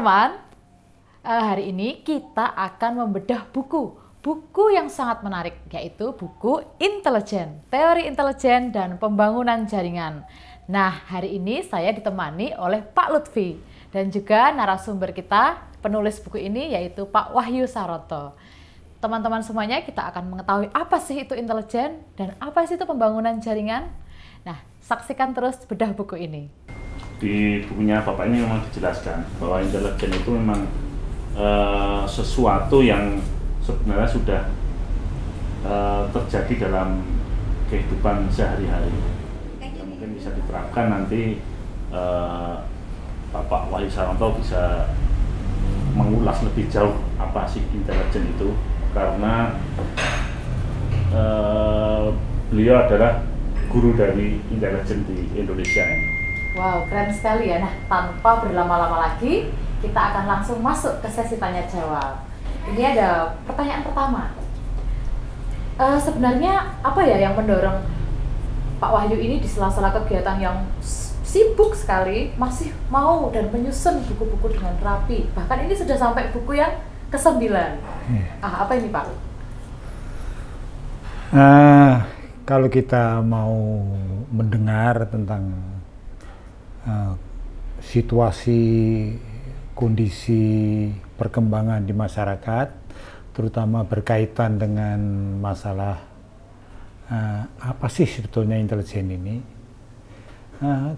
teman-teman, eh, hari ini kita akan membedah buku. Buku yang sangat menarik yaitu buku Intelijen, Teori Intelijen dan Pembangunan Jaringan. Nah, hari ini saya ditemani oleh Pak Lutfi dan juga narasumber kita penulis buku ini yaitu Pak Wahyu Saroto. Teman-teman semuanya kita akan mengetahui apa sih itu intelijen dan apa sih itu pembangunan jaringan. Nah, saksikan terus bedah buku ini di bukunya bapak ini memang dijelaskan bahwa intelijen itu memang uh, sesuatu yang sebenarnya sudah uh, terjadi dalam kehidupan sehari-hari yang mungkin bisa diterapkan nanti uh, bapak Wahyu Saranto bisa mengulas lebih jauh apa sih intelijen itu karena beliau adalah guru dari intelijen di Indonesia ini. Wow, keren sekali ya. Nah, tanpa berlama-lama lagi, kita akan langsung masuk ke sesi tanya jawab. Ini ada pertanyaan pertama. Uh, sebenarnya apa ya yang mendorong Pak Wahyu ini di sela-sela kegiatan yang sibuk sekali masih mau dan menyusun buku-buku dengan rapi. Bahkan ini sudah sampai buku yang kesembilan. Iya. Ah, apa ini Pak? Uh, kalau kita mau mendengar tentang Eh, situasi kondisi perkembangan di masyarakat, terutama berkaitan dengan masalah uh, apa sih sebetulnya intelijen ini. Uh,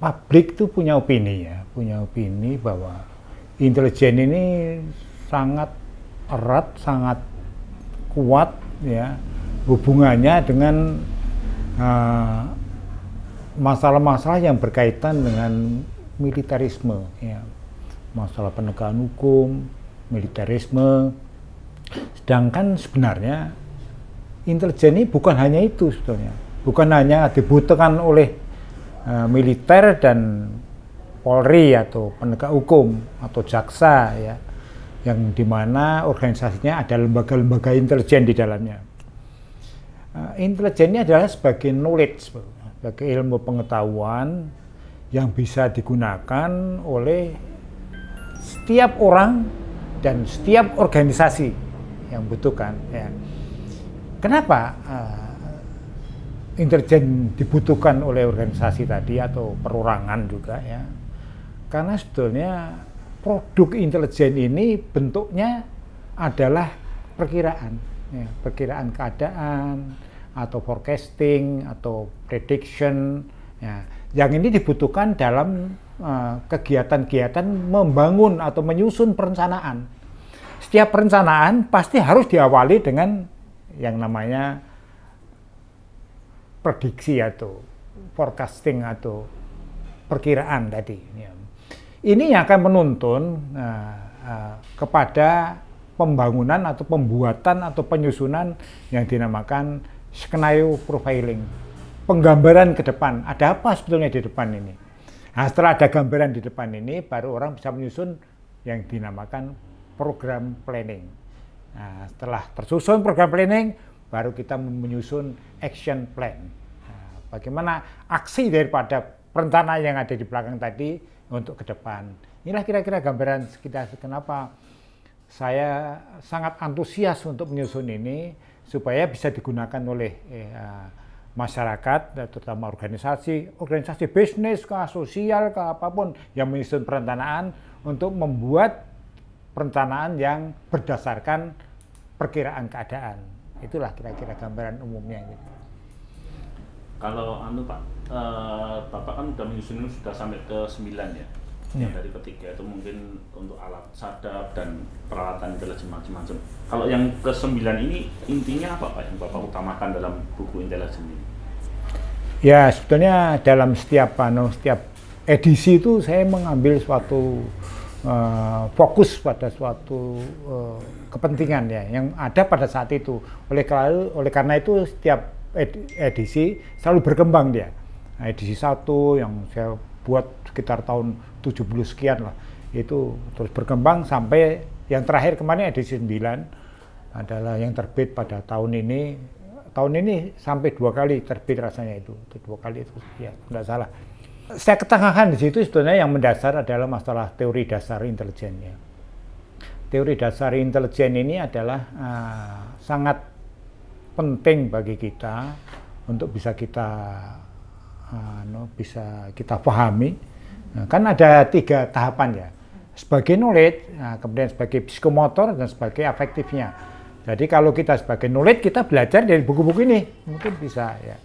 publik itu punya opini ya, punya opini bahwa intelijen ini sangat erat, sangat kuat ya hubungannya dengan masalah-masalah yang berkaitan dengan militerisme, ya. masalah penegakan hukum, militerisme. Sedangkan sebenarnya intelijen ini bukan hanya itu sebetulnya, bukan hanya dibutuhkan oleh uh, militer dan Polri atau penegak hukum atau jaksa ya, yang dimana organisasinya ada lembaga-lembaga intelijen di dalamnya. Uh, intelijen ini adalah sebagai knowledge ilmu pengetahuan yang bisa digunakan oleh setiap orang dan setiap organisasi yang butuhkan. Ya. Kenapa uh, intelijen dibutuhkan oleh organisasi tadi atau perorangan juga ya? Karena sebetulnya produk intelijen ini bentuknya adalah perkiraan, ya, perkiraan keadaan, atau forecasting atau prediction ya yang ini dibutuhkan dalam eh, kegiatan-kegiatan uh, membangun atau menyusun perencanaan setiap perencanaan pasti harus diawali dengan yang namanya prediksi atau forecasting atau perkiraan tadi ya. ini yang akan menuntun uh, uh, kepada pembangunan atau pembuatan atau penyusunan yang dinamakan skenario profiling, penggambaran ke depan, ada apa sebetulnya di depan ini. Nah, setelah ada gambaran di depan ini, baru orang bisa menyusun yang dinamakan program planning. Nah, setelah tersusun program planning, baru kita menyusun action plan. Nah, bagaimana aksi daripada perencana yang ada di belakang tadi untuk ke depan. Inilah kira-kira gambaran kita kenapa saya sangat antusias untuk menyusun ini supaya bisa digunakan oleh eh, ah, masyarakat, terutama organisasi, organisasi bisnis, ke sosial, ke apapun yang menyusun perencanaan untuk membuat perencanaan yang berdasarkan perkiraan keadaan. Itulah kira-kira gambaran umumnya. Gitu. Kalau anu Pak, uh, Bapak kan sudah menyusun sudah sampai ke 9 ya. Iya. yang dari ketiga itu mungkin untuk alat sadap dan peralatan intelijen macam-macam. Kalau yang ke sembilan ini intinya apa Pak yang Bapak utamakan dalam buku intelijen ini? Ya sebetulnya dalam setiap panel, setiap edisi itu saya mengambil suatu uh, fokus pada suatu uh, kepentingan ya yang ada pada saat itu. Oleh oleh karena itu setiap edisi selalu berkembang dia. edisi satu yang saya buat sekitar tahun 70 sekian lah itu terus berkembang sampai yang terakhir kemarin edisi 9 adalah yang terbit pada tahun ini tahun ini sampai dua kali terbit rasanya itu, itu dua kali itu ya tidak salah saya ketengahkan di situ sebetulnya yang mendasar adalah masalah teori dasar intelijennya Teori dasar intelijen ini adalah uh, sangat penting bagi kita untuk bisa kita uh, eh, no, anu, bisa kita pahami Nah, kan ada tiga tahapan ya. Sebagai knowledge, nah, kemudian sebagai psikomotor, dan sebagai afektifnya. Jadi kalau kita sebagai knowledge, kita belajar dari buku-buku ini. Mungkin bisa ya.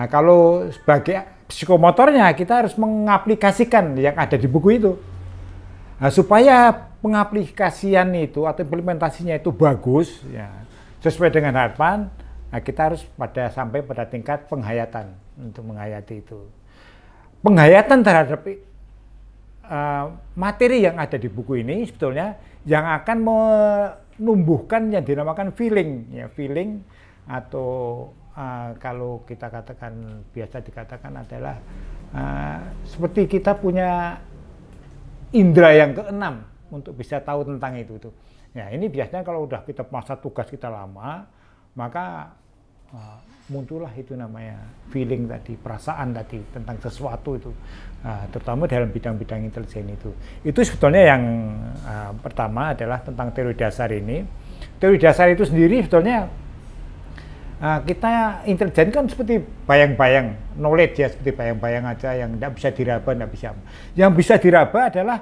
Nah kalau sebagai psikomotornya, kita harus mengaplikasikan yang ada di buku itu. Nah, supaya pengaplikasian itu atau implementasinya itu bagus, ya, sesuai dengan harapan, Nah, kita harus pada sampai pada tingkat penghayatan untuk menghayati itu. Penghayatan terhadap Eh, materi yang ada di buku ini sebetulnya yang akan menumbuhkan yang dinamakan feeling ya feeling atau uh, kalau kita katakan biasa dikatakan adalah uh, seperti kita punya indera yang keenam untuk bisa tahu tentang itu tuh. ya ini biasanya kalau udah kita masa tugas kita lama maka uh, muncullah itu namanya feeling tadi, perasaan tadi tentang sesuatu itu, uh, terutama dalam bidang-bidang intelijen itu. Itu sebetulnya yang uh, pertama adalah tentang teori dasar ini. Teori dasar itu sendiri sebetulnya uh, kita intelijen kan seperti bayang-bayang, knowledge ya seperti bayang-bayang aja yang tidak bisa diraba, tidak bisa. Yang bisa diraba adalah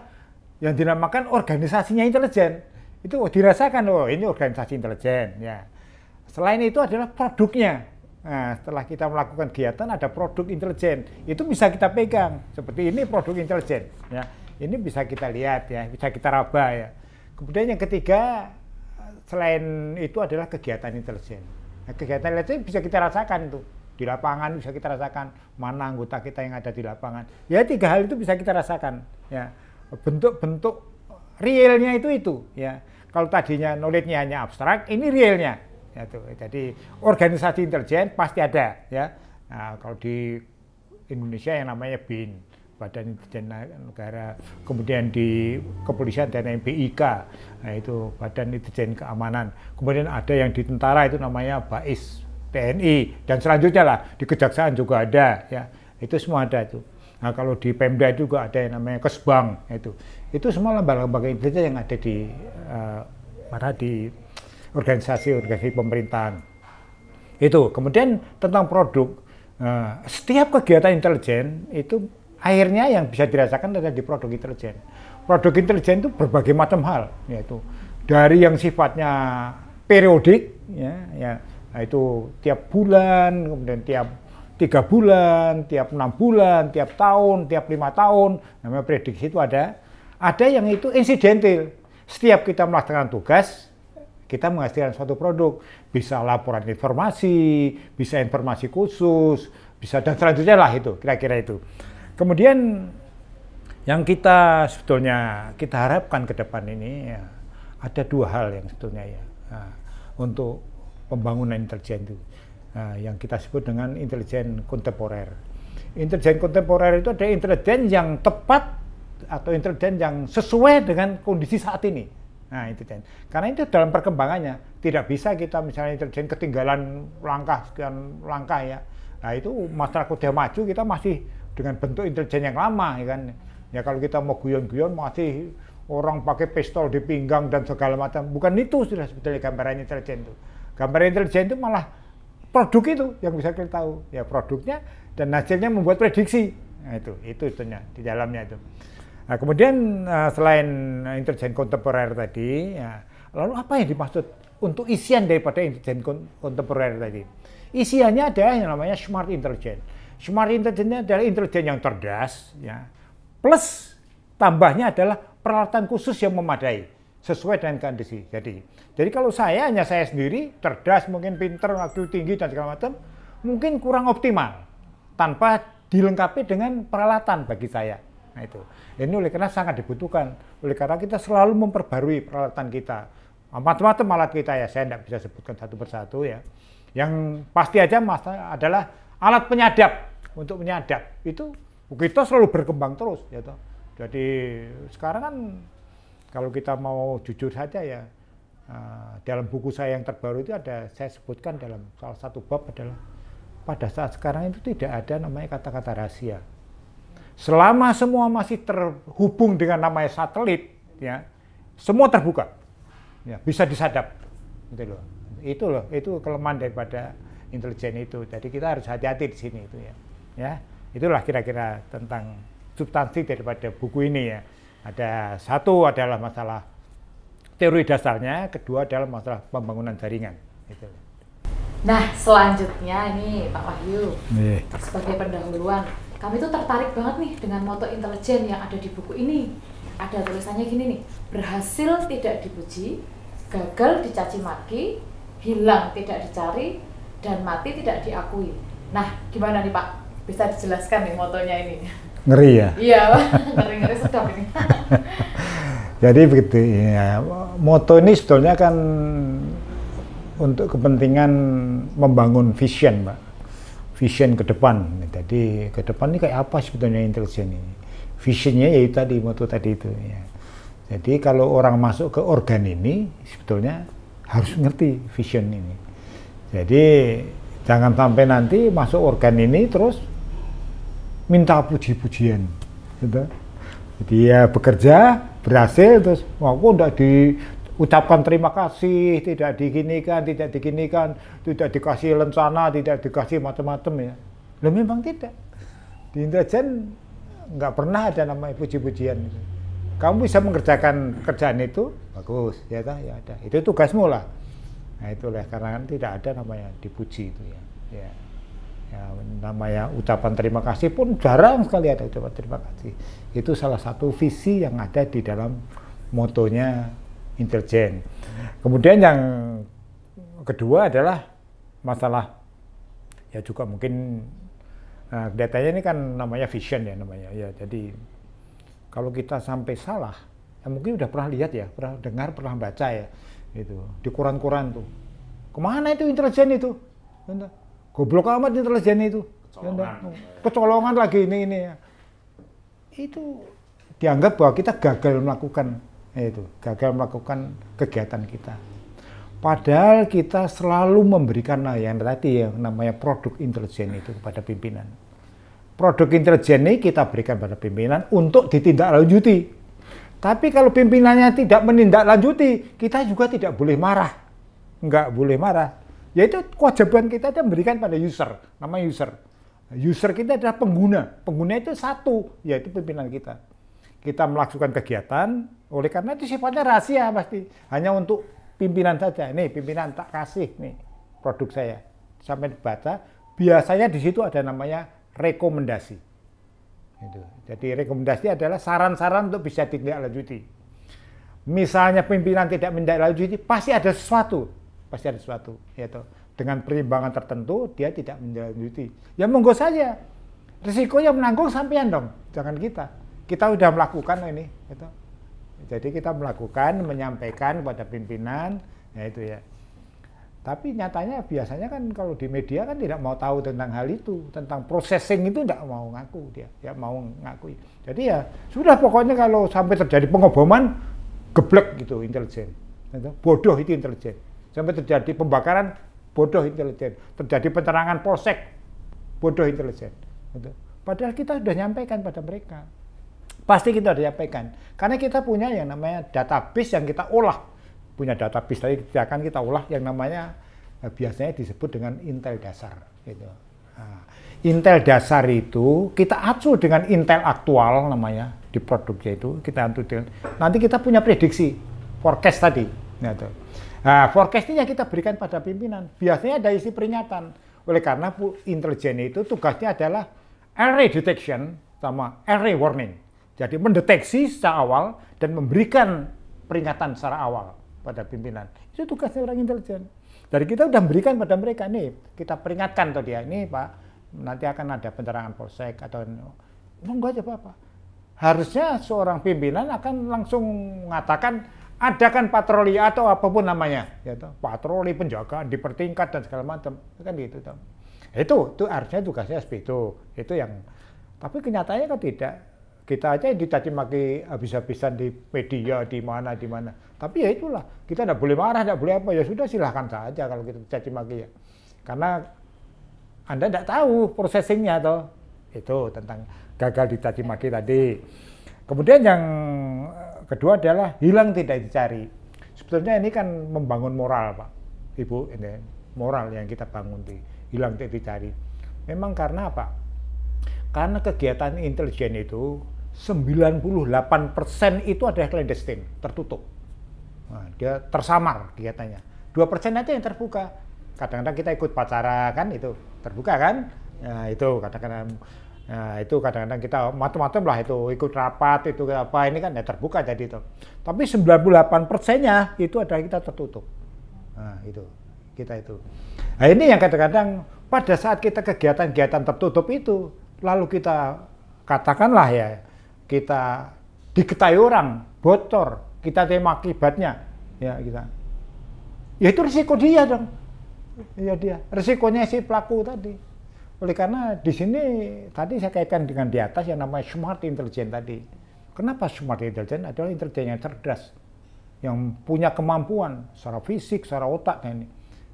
yang dinamakan organisasinya intelijen. Itu dirasakan, oh ini organisasi intelijen ya. Selain itu adalah produknya, Nah, setelah kita melakukan kegiatan ada produk intelijen. Itu bisa kita pegang. Seperti ini produk intelijen ya. Ini bisa kita lihat ya, bisa kita raba ya. Kemudian yang ketiga selain itu adalah kegiatan intelijen. Nah, kegiatan intelijen bisa kita rasakan tuh di lapangan bisa kita rasakan mana anggota kita yang ada di lapangan. Ya tiga hal itu bisa kita rasakan ya. Bentuk-bentuk realnya itu itu ya. Kalau tadinya knowledge-nya hanya abstrak, ini realnya Ya, tuh. Jadi organisasi intelijen pasti ada ya. Nah, kalau di Indonesia yang namanya BIN, Badan Intelijen Negara, kemudian di kepolisian dan MPIK, nah itu Badan Intelijen Keamanan. Kemudian ada yang di tentara itu namanya BAIS, TNI dan selanjutnya lah di kejaksaan juga ada ya. Itu semua ada itu. Nah, kalau di Pemda juga ada yang namanya Kesbang itu. Itu semua lembaga-lembaga intelijen yang ada di uh, eh, mana di organisasi-organisasi pemerintahan. Itu. Kemudian tentang produk, eh, setiap kegiatan intelijen itu akhirnya yang bisa dirasakan adalah di produk intelijen. Produk intelijen itu berbagai macam hal, yaitu dari yang sifatnya periodik, ya, ya itu tiap bulan, kemudian tiap tiga bulan, tiap enam bulan, tiap tahun, tiap lima tahun, namanya prediksi itu ada. Ada yang itu insidentil. Setiap kita melaksanakan tugas, kita menghasilkan suatu produk. Bisa laporan informasi, bisa informasi khusus, bisa dan selanjutnya lah itu, kira-kira itu. Kemudian yang kita sebetulnya kita harapkan ke depan ini ya, ada dua hal yang sebetulnya ya nah, untuk pembangunan intelijen itu nah, yang kita sebut dengan intelijen kontemporer. Intelijen kontemporer itu ada intelijen yang tepat atau intelijen yang sesuai dengan kondisi saat ini. Nah itu dan Karena itu dalam perkembangannya tidak bisa kita misalnya intelijen ketinggalan langkah sekian langkah ya. Nah itu masyarakat udah maju kita masih dengan bentuk intelijen yang lama ya kan. Ya kalau kita mau guyon-guyon masih orang pakai pistol di pinggang dan segala macam. Bukan itu sudah sebetulnya gambaran intelijen itu. Gambaran intelijen itu malah produk itu yang bisa kita tahu. Ya produknya dan hasilnya membuat prediksi. Nah itu, itu itunya di dalamnya itu. Nah, kemudian eh, selain intelijen kontemporer tadi, ya, lalu apa yang dimaksud untuk isian daripada intelijen kontemporer tadi? Isiannya ada yang namanya smart intelijen. Smart intelijen adalah intelijen yang cerdas, ya. Plus tambahnya adalah peralatan khusus yang memadai sesuai dengan kondisi. Jadi, jadi kalau saya hanya saya sendiri cerdas, mungkin pinter, waktu tinggi dan segala macam, mungkin kurang optimal tanpa dilengkapi dengan peralatan bagi saya. Nah itu. Ini oleh karena sangat dibutuhkan. Oleh karena kita selalu memperbarui peralatan kita. Ah, macam-macam alat kita ya, saya tidak bisa sebutkan satu persatu ya. Yang pasti aja masalah adalah alat penyadap untuk menyadap itu kita selalu berkembang terus ya toh. Jadi sekarang kan kalau kita mau jujur saja ya ah, dalam buku saya yang terbaru itu ada saya sebutkan dalam salah satu bab adalah pada saat sekarang itu tidak ada namanya kata-kata rahasia. Selama semua masih terhubung dengan namanya satelit, ya semua terbuka, ya bisa disadap, itu loh. Itu loh, itu kelemahan daripada intelijen itu. Jadi kita harus hati-hati di sini itu ya, ya. Itulah kira-kira tentang substansi daripada buku ini ya. Ada satu adalah masalah teori dasarnya, kedua adalah masalah pembangunan jaringan. Gitu. Nah, selanjutnya ini Pak Wahyu yeah. sebagai pendahuluan kami tuh tertarik banget nih dengan moto intelijen yang ada di buku ini. Ada tulisannya gini nih, berhasil tidak dipuji, gagal dicaci maki, hilang tidak dicari, dan mati tidak diakui. Nah, gimana nih Pak? Bisa dijelaskan nih motonya ini? Ngeri ya? Iya, ngeri-ngeri sedap ini. Jadi begitu ya, moto ini sebetulnya kan untuk kepentingan membangun vision, Pak vision ke depan. Jadi ke depan ini kayak apa sebetulnya intelijen ini? Visionnya yaitu tadi moto tadi itu. Ya. Jadi kalau orang masuk ke organ ini sebetulnya harus ngerti vision ini. Jadi jangan sampai nanti masuk organ ini terus minta puji-pujian. Gitu. Jadi ya bekerja berhasil terus aku kok tidak di ucapkan terima kasih, tidak diginikan, tidak diginikan, tidak dikasih lencana, tidak dikasih macam-macam ya. Lo memang tidak. Di Indrajen nggak pernah ada namanya puji-pujian. Kamu bisa mengerjakan kerjaan itu, bagus, ya tak? Ya ada. Itu tugasmu lah. Nah itulah karena kan tidak ada namanya dipuji itu ya. ya. Ya, namanya ucapan terima kasih pun jarang sekali ada ucapan terima kasih. Itu salah satu visi yang ada di dalam motonya intelijen. Kemudian yang kedua adalah masalah ya juga mungkin nah, datanya ini kan namanya vision ya namanya ya jadi kalau kita sampai salah ya mungkin udah pernah lihat ya pernah dengar pernah baca ya itu di koran-koran tuh kemana itu intelijen itu goblok amat intelijen itu kecolongan, kecolongan lagi ini ini ya. itu dianggap bahwa kita gagal melakukan itu gagal melakukan kegiatan kita. Padahal kita selalu memberikan nah, yang tadi yang namanya produk intelijen itu kepada pimpinan. Produk intelijen ini kita berikan pada pimpinan untuk ditindaklanjuti. Tapi kalau pimpinannya tidak menindaklanjuti, kita juga tidak boleh marah. Enggak boleh marah. Yaitu kewajiban kita itu memberikan pada user, nama user. User kita adalah pengguna. Pengguna itu satu, yaitu pimpinan kita kita melakukan kegiatan, oleh karena itu sifatnya rahasia pasti. Hanya untuk pimpinan saja. Nih, pimpinan tak kasih nih produk saya. Sampai dibaca, biasanya di situ ada namanya rekomendasi. itu Jadi rekomendasi adalah saran-saran untuk bisa ditindaklanjuti. Misalnya pimpinan tidak menindaklanjuti, pasti ada sesuatu, pasti ada sesuatu, yaitu dengan perimbangan tertentu dia tidak menindaklanjuti. Ya monggo saja, risikonya menanggung sampean dong, jangan kita kita sudah melakukan ini itu. jadi kita melakukan menyampaikan kepada pimpinan ya itu ya tapi nyatanya biasanya kan kalau di media kan tidak mau tahu tentang hal itu tentang processing itu tidak mau ngaku dia ya mau ngaku jadi ya sudah pokoknya kalau sampai terjadi pengoboman geblek gitu intelijen itu bodoh itu intelijen sampai terjadi pembakaran bodoh intelijen terjadi penerangan polsek bodoh intelijen gitu. padahal kita sudah nyampaikan pada mereka Pasti kita harus disampaikan. Karena kita punya yang namanya database yang kita olah. Punya database tadi kita akan kita olah yang namanya eh, biasanya disebut dengan intel dasar. Gitu. Nah, intel dasar itu kita acu dengan intel aktual namanya di produknya itu kita acu dengan, nanti kita punya prediksi forecast tadi. Gitu. Nah, forecast ini yang kita berikan pada pimpinan. Biasanya ada isi peringatan. Oleh karena intelijen itu tugasnya adalah array detection sama array warning. Jadi mendeteksi secara awal dan memberikan peringatan secara awal pada pimpinan. Itu tugasnya orang intelijen. Dari kita sudah memberikan pada mereka nih, kita peringatkan tuh dia ini Pak, nanti akan ada penerangan polsek atau monggo aja apa Harusnya seorang pimpinan akan langsung mengatakan adakan patroli atau apapun namanya, yaitu patroli penjaga dipertingkat dan segala macam ya kan gitu tuh. Itu itu artinya tugasnya sp itu. Itu yang tapi kenyataannya kan tidak kita aja dicaci maki habis-habisan di media di mana di mana tapi ya itulah kita tidak boleh marah tidak boleh apa ya sudah silahkan saja kalau kita dicaci maki ya karena anda tidak tahu processingnya atau itu tentang gagal dicaci maki tadi kemudian yang eh, kedua adalah hilang tidak dicari sebetulnya ini kan membangun moral pak ibu ini moral yang kita bangun di hilang tidak dicari memang karena apa karena kegiatan intelijen itu 98% itu adalah clandestine, tertutup. Nah, dia tersamar kegiatannya. 2% aja yang terbuka. Kadang-kadang kita ikut pacara kan itu terbuka kan? Nah, itu kadang-kadang Nah, itu kadang-kadang kita macam-macam lah itu ikut rapat itu apa ini kan ya terbuka jadi itu. Tapi 98 persennya itu adalah kita tertutup. Nah, itu kita itu. Nah, ini yang kadang-kadang pada saat kita kegiatan-kegiatan tertutup itu lalu kita katakanlah ya kita diketahui orang bocor kita terima akibatnya ya kita ya itu risiko dia dong ya dia risikonya si pelaku tadi oleh karena di sini tadi saya kaitkan dengan di atas yang namanya smart intelligence tadi kenapa smart intelligence adalah intelijen yang cerdas yang punya kemampuan secara fisik secara otak dan ini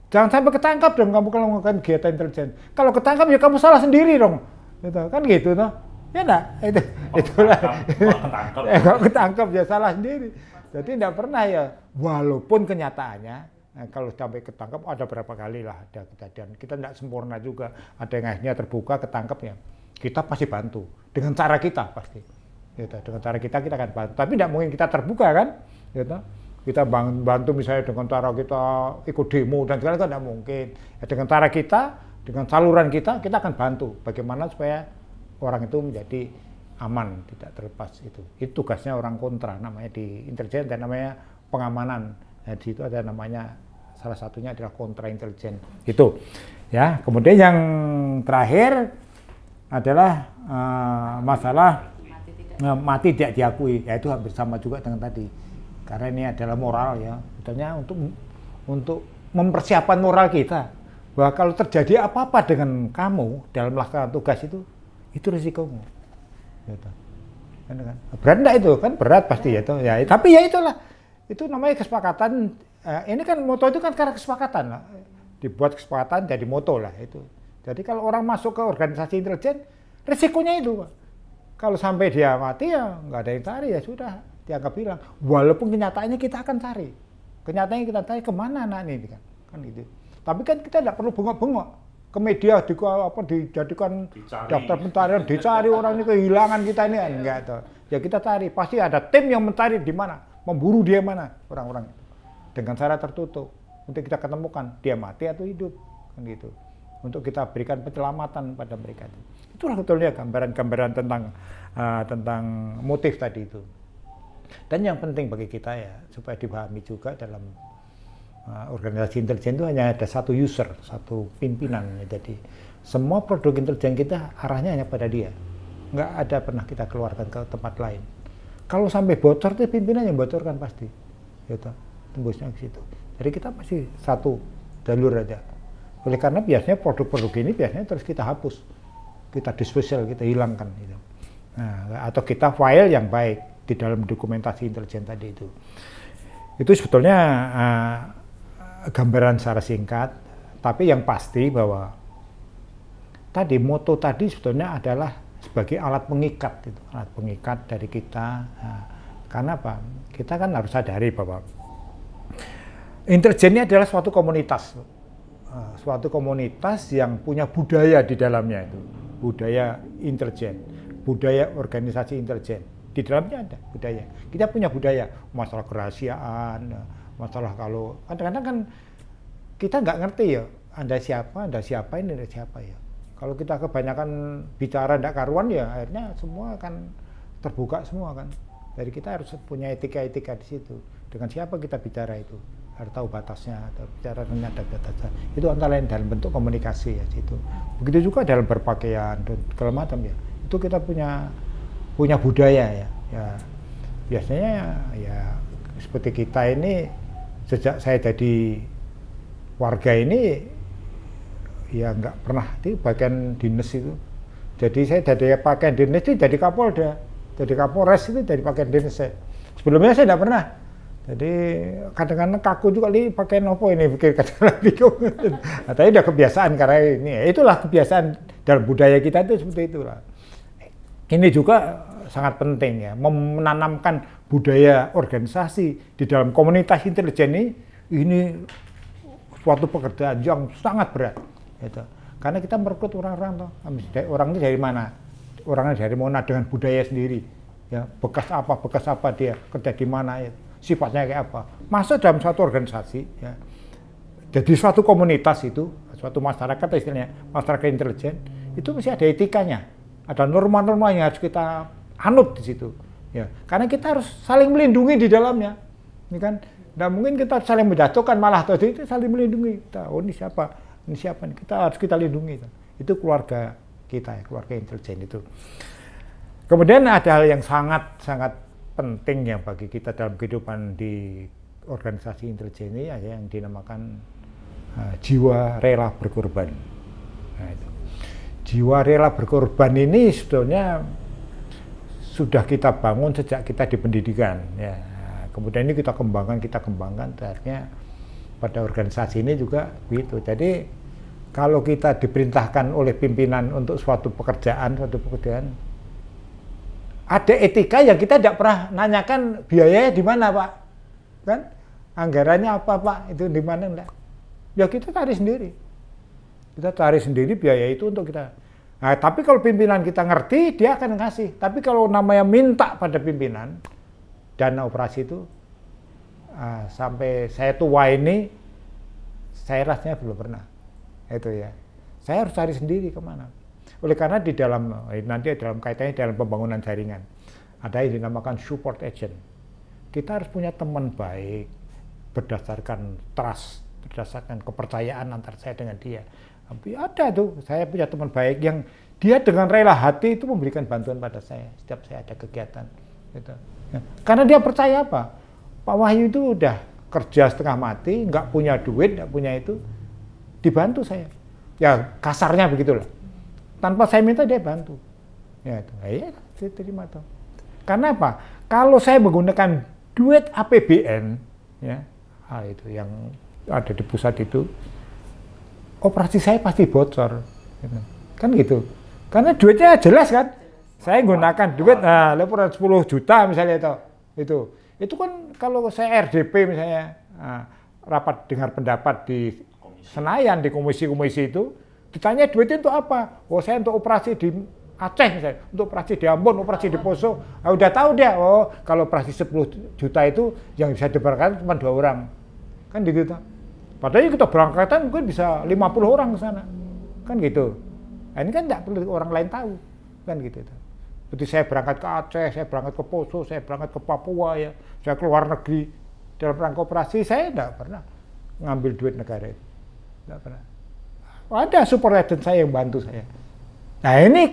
jangan sampai ketangkap dong kamu kalau melakukan kegiatan intelijen kalau ketangkap ya kamu salah sendiri dong gitu kan gitu toh ya enggak itu oh, itulah ketangkep, eh, kalau ketangkep ya salah sendiri jadi enggak pernah ya walaupun kenyataannya nah, kalau sampai ketangkep ada berapa kali lah ada kejadian kita enggak sempurna juga ada yang akhirnya terbuka ketangkepnya kita pasti bantu dengan cara kita pasti gitu. dengan cara kita kita akan bantu tapi tidak mungkin kita terbuka kan gitu kita bantu misalnya dengan cara kita ikut demo dan segala itu tidak mungkin ya, dengan cara kita dengan saluran kita kita akan bantu bagaimana supaya orang itu menjadi aman tidak terlepas itu itu tugasnya orang kontra namanya di intelijen dan namanya pengamanan nah, di itu ada namanya salah satunya adalah kontra intelijen itu ya kemudian yang terakhir adalah uh, masalah mati tidak. Ya, mati tidak diakui ya itu hampir sama juga dengan tadi karena ini adalah moral ya sebetulnya untuk untuk mempersiapkan moral kita bahwa kalau terjadi apa-apa dengan kamu dalam melaksanakan tugas itu, itu risikomu. Gitu. Kan berat itu? Kan berat pasti ya. Itu. ya tapi ya itulah. Itu namanya kesepakatan. Eh, ini kan moto itu kan karena kesepakatan. Lah. Dibuat kesepakatan jadi moto lah itu. Jadi kalau orang masuk ke organisasi intelijen, risikonya itu. Kalau sampai dia mati ya nggak ada yang cari ya sudah. Dia nggak bilang. Walaupun kenyataannya kita akan cari. Kenyataannya kita cari kemana anak ini kan. Kan gitu. Tapi kan kita tidak perlu bengok-bengok ke media di apa dijadikan dicari. daftar pencarian dicari orang ini kehilangan kita ini kan enggak tuh. Ya kita cari, pasti ada tim yang mencari di mana, memburu dia mana orang-orang itu. Dengan cara tertutup untuk kita ketemukan dia mati atau hidup kan gitu. Untuk kita berikan penyelamatan pada mereka itu. Itulah betulnya gambaran-gambaran tentang uh, tentang motif tadi itu. Dan yang penting bagi kita ya supaya dipahami juga dalam Nah, organisasi intelijen itu hanya ada satu user, satu pimpinan. Jadi semua produk intelijen kita arahnya hanya pada dia. Enggak ada pernah kita keluarkan ke tempat lain. Kalau sampai bocor, itu pimpinan yang bocorkan pasti. Gitu. Tembusnya ke situ. Jadi kita masih satu jalur aja. Oleh karena biasanya produk-produk ini biasanya terus kita hapus. Kita disposal, kita hilangkan. Gitu. Nah, atau kita file yang baik di dalam dokumentasi intelijen tadi itu. Itu sebetulnya uh, gambaran secara singkat, tapi yang pasti bahwa tadi moto tadi sebetulnya adalah sebagai alat pengikat gitu, alat pengikat dari kita. Nah, karena apa? Kita kan harus sadari bahwa intelijen ini adalah suatu komunitas, eh, suatu komunitas yang punya budaya di dalamnya itu, budaya intelijen, budaya organisasi intelijen. Di dalamnya ada budaya. Kita punya budaya masalah kerahasiaan, masalah kalau kadang-kadang kan kita nggak ngerti ya anda siapa anda siapa ini anda siapa ya kalau kita kebanyakan bicara tidak karuan ya akhirnya semua akan terbuka semua kan jadi kita harus punya etika-etika di situ dengan siapa kita bicara itu harus tahu batasnya atau bicara ada batasnya itu antara lain dalam bentuk komunikasi ya situ begitu juga dalam berpakaian dan segala ya itu kita punya punya budaya ya ya biasanya ya seperti kita ini sejak saya jadi warga ini ya nggak pernah di bagian dinas itu. Jadi saya jadi pakai dinas itu jadi Kapolda, jadi Kapolres itu jadi pakai dinas saya. Sebelumnya saya nggak pernah. Jadi kadang-kadang kaku juga nih pakai nopo ini bikin kadang-kadang bingung. nah, tapi udah kebiasaan karena ini itulah kebiasaan dalam budaya kita itu seperti itulah. Ini juga sangat penting ya. Menanamkan budaya organisasi di dalam komunitas intelijen ini, ini suatu pekerjaan yang sangat berat. Gitu. Karena kita merekrut orang-orang toh. Orang itu dari mana? Orangnya dari mana dengan budaya sendiri. Ya, bekas apa, bekas apa dia, kerja di mana, ya. sifatnya kayak apa. Masuk dalam suatu organisasi, ya. jadi suatu komunitas itu, suatu masyarakat istilahnya, masyarakat intelijen, itu mesti ada etikanya, ada norma-norma yang harus kita anut di situ. Ya, karena kita harus saling melindungi di dalamnya. Ini ya kan Nah mungkin kita saling menjatuhkan malah tadi itu saling melindungi. Kita, oh ini siapa? Ini siapa? Ini kita harus kita lindungi. Itu keluarga kita ya, keluarga intelijen itu. Kemudian ada hal yang sangat sangat penting ya bagi kita dalam kehidupan di organisasi intelijen ini ada yang dinamakan uh, jiwa rela berkorban. Nah, itu. Jiwa rela berkorban ini sebetulnya sudah kita bangun sejak kita di pendidikan ya kemudian ini kita kembangkan kita kembangkan akhirnya pada organisasi ini juga begitu jadi kalau kita diperintahkan oleh pimpinan untuk suatu pekerjaan suatu pekerjaan ada etika yang kita tidak pernah nanyakan biayanya di mana pak kan anggarannya apa pak itu di mana enggak ya kita cari sendiri kita cari sendiri biaya itu untuk kita Nah, tapi kalau pimpinan kita ngerti, dia akan ngasih. Tapi kalau namanya minta pada pimpinan, dana operasi itu uh, sampai saya tua ini, saya rasanya belum pernah. Itu ya. Saya harus cari sendiri kemana. Oleh karena di dalam, eh, nanti dalam kaitannya dalam pembangunan jaringan, ada yang dinamakan support agent. Kita harus punya teman baik berdasarkan trust, berdasarkan kepercayaan antar saya dengan dia. Tapi ada tuh, saya punya teman baik yang dia dengan rela hati itu memberikan bantuan pada saya setiap saya ada kegiatan. Gitu. Ya. Karena dia percaya apa? Pak Wahyu itu udah kerja setengah mati, nggak punya duit, nggak punya itu, dibantu saya. Ya kasarnya begitulah. Tanpa saya minta dia bantu. Ya itu, ya, saya terima tuh. Karena apa? Kalau saya menggunakan duit APBN, ya, hal ah, itu yang ada di pusat itu, operasi saya pasti bocor. Gitu. Kan gitu. Karena duitnya jelas kan. Saya gunakan duit, nah, lepura 10 juta misalnya itu. Itu itu kan kalau saya RDP misalnya, nah, rapat dengar pendapat di Senayan, di komisi-komisi itu, ditanya duitnya itu apa? Oh, saya untuk operasi di Aceh misalnya, untuk operasi di Ambon, operasi di Poso. Nah, udah tahu dia, oh kalau operasi 10 juta itu yang bisa diberikan cuma dua orang. Kan gitu. Padahal kita berangkatan mungkin bisa 50 orang ke sana. Kan gitu. Nah, ini kan tidak perlu orang lain tahu. Kan gitu. Jadi saya berangkat ke Aceh, saya berangkat ke Poso, saya berangkat ke Papua ya, saya keluar negeri dalam rangka operasi, saya tidak pernah ngambil duit negara itu. Tidak pernah. Ada super agent saya yang bantu saya. Nah ini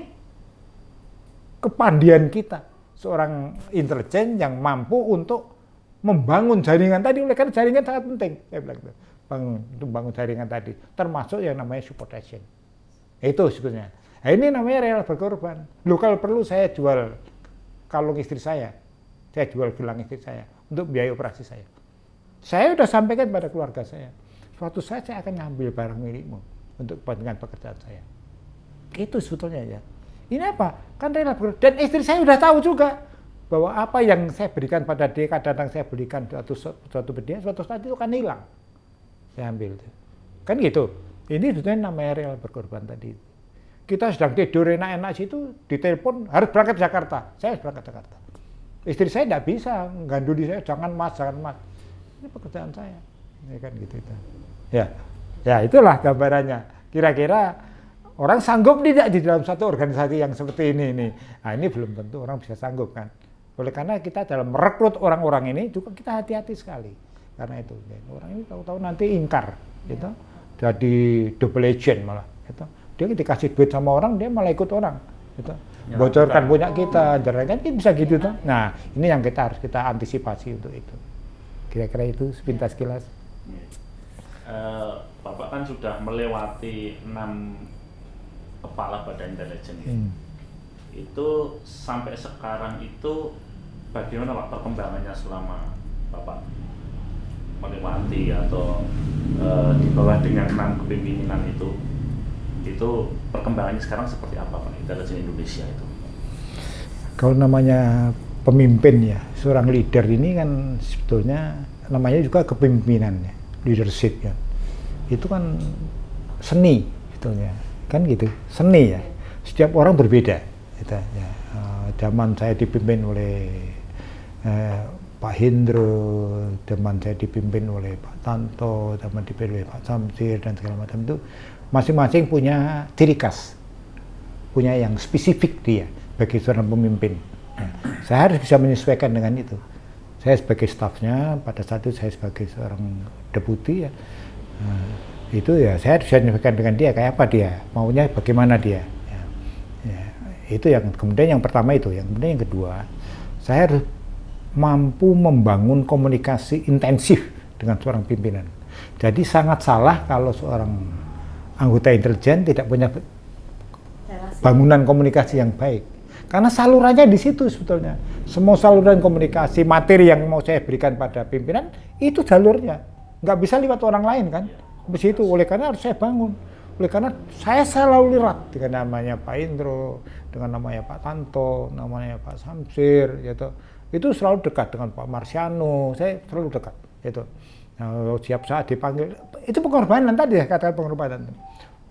kepandian kita seorang intelijen yang mampu untuk membangun jaringan tadi oleh karena jaringan sangat penting saya bilang itu untuk bangun jaringan tadi, termasuk yang namanya supportation Itu sebetulnya. Nah, ini namanya real berkorban. Loh kalau perlu saya jual kalung istri saya, saya jual gelang istri saya untuk biaya operasi saya. Saya sudah sampaikan pada keluarga saya, suatu saat saya akan ngambil barang milikmu untuk kepentingan pekerjaan saya. Itu sebetulnya ya. Ini apa? Kan rela berkorban. Dan istri saya sudah tahu juga bahwa apa yang saya berikan pada dia, kadang-kadang saya berikan suatu suatu dia, suatu saat itu akan hilang saya ambil itu. Kan gitu. Ini sebetulnya namanya real berkorban tadi. Kita sedang tidur enak-enak situ, ditelepon harus berangkat Jakarta. Saya harus berangkat Jakarta. Istri saya tidak bisa, ganduli saya, jangan mas, jangan mas. Ini pekerjaan saya. ini ya kan gitu. itu. Ya. ya itulah gambarannya. Kira-kira orang sanggup tidak di dalam satu organisasi yang seperti ini. Nih. Nah ini belum tentu orang bisa sanggup kan. Oleh karena kita dalam merekrut orang-orang ini juga kita hati-hati sekali karena itu orang ini tahu-tahu nanti ingkar gitu jadi double agent malah gitu dia dikasih duit sama orang dia malah ikut orang gitu ya, bocorkan punya kita jadi kan bisa gitu tuh ya. nah ini yang kita harus kita antisipasi untuk itu kira-kira itu sepintas kilas uh, bapak kan sudah melewati enam kepala badan intelijen hmm. itu sampai sekarang itu bagaimana pak perkembangannya selama bapak melewati atau uh, di bawah dengan enam kepemimpinan itu itu perkembangannya sekarang seperti apa Pak intelijen Indonesia itu? Kalau namanya pemimpin ya, seorang leader ini kan sebetulnya namanya juga kepemimpinannya, leadership ya. Itu kan seni sebetulnya, kan gitu, seni ya. Setiap orang berbeda. Gitu, ya. Eh, zaman saya dipimpin oleh eh, Pak Hendro, teman saya dipimpin oleh Pak Tanto, teman dipimpin oleh Pak Samsir dan segala macam itu masing-masing punya ciri khas, punya yang spesifik dia bagi seorang pemimpin. Nah, saya harus bisa menyesuaikan dengan itu. Saya sebagai stafnya pada saat itu saya sebagai seorang deputi ya eh, itu ya saya harus bisa menyesuaikan dengan dia kayak apa dia maunya bagaimana dia. ya, ya itu yang kemudian yang pertama itu, yang kemudian yang kedua saya harus mampu membangun komunikasi intensif dengan seorang pimpinan. Jadi sangat salah kalau seorang anggota intelijen tidak punya bangunan komunikasi yang baik. Karena salurannya di situ sebetulnya. Semua saluran komunikasi, materi yang mau saya berikan pada pimpinan, itu jalurnya. Nggak bisa lewat orang lain kan. Iya. Di situ, oleh karena harus saya bangun. Oleh karena saya selalu lirat dengan namanya Pak Indro, dengan namanya Pak Tanto, namanya Pak Samsir, gitu itu selalu dekat dengan Pak Marsiano, saya selalu dekat. Itu nah, siap saat dipanggil, itu pengorbanan tadi ya kata pengorbanan.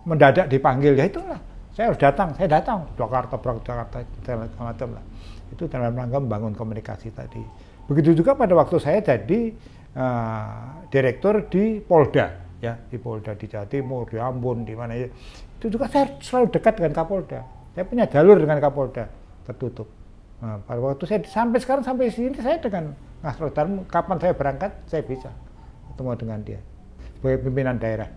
Mendadak dipanggil ya itulah, saya harus datang, saya datang Jakarta, Prok, Jakarta, macam lah. Itu dalam rangka membangun komunikasi tadi. Begitu juga pada waktu saya jadi uh, direktur di Polda, ya di Polda di Jawa Timur, di Ambon, di mana ya. itu juga saya selalu dekat dengan Kapolda. Saya punya jalur dengan Kapolda tertutup. Nah, pada waktu saya sampai sekarang sampai sini saya dengan Astrodarm kapan saya berangkat saya bisa ketemu dengan dia sebagai pimpinan daerah.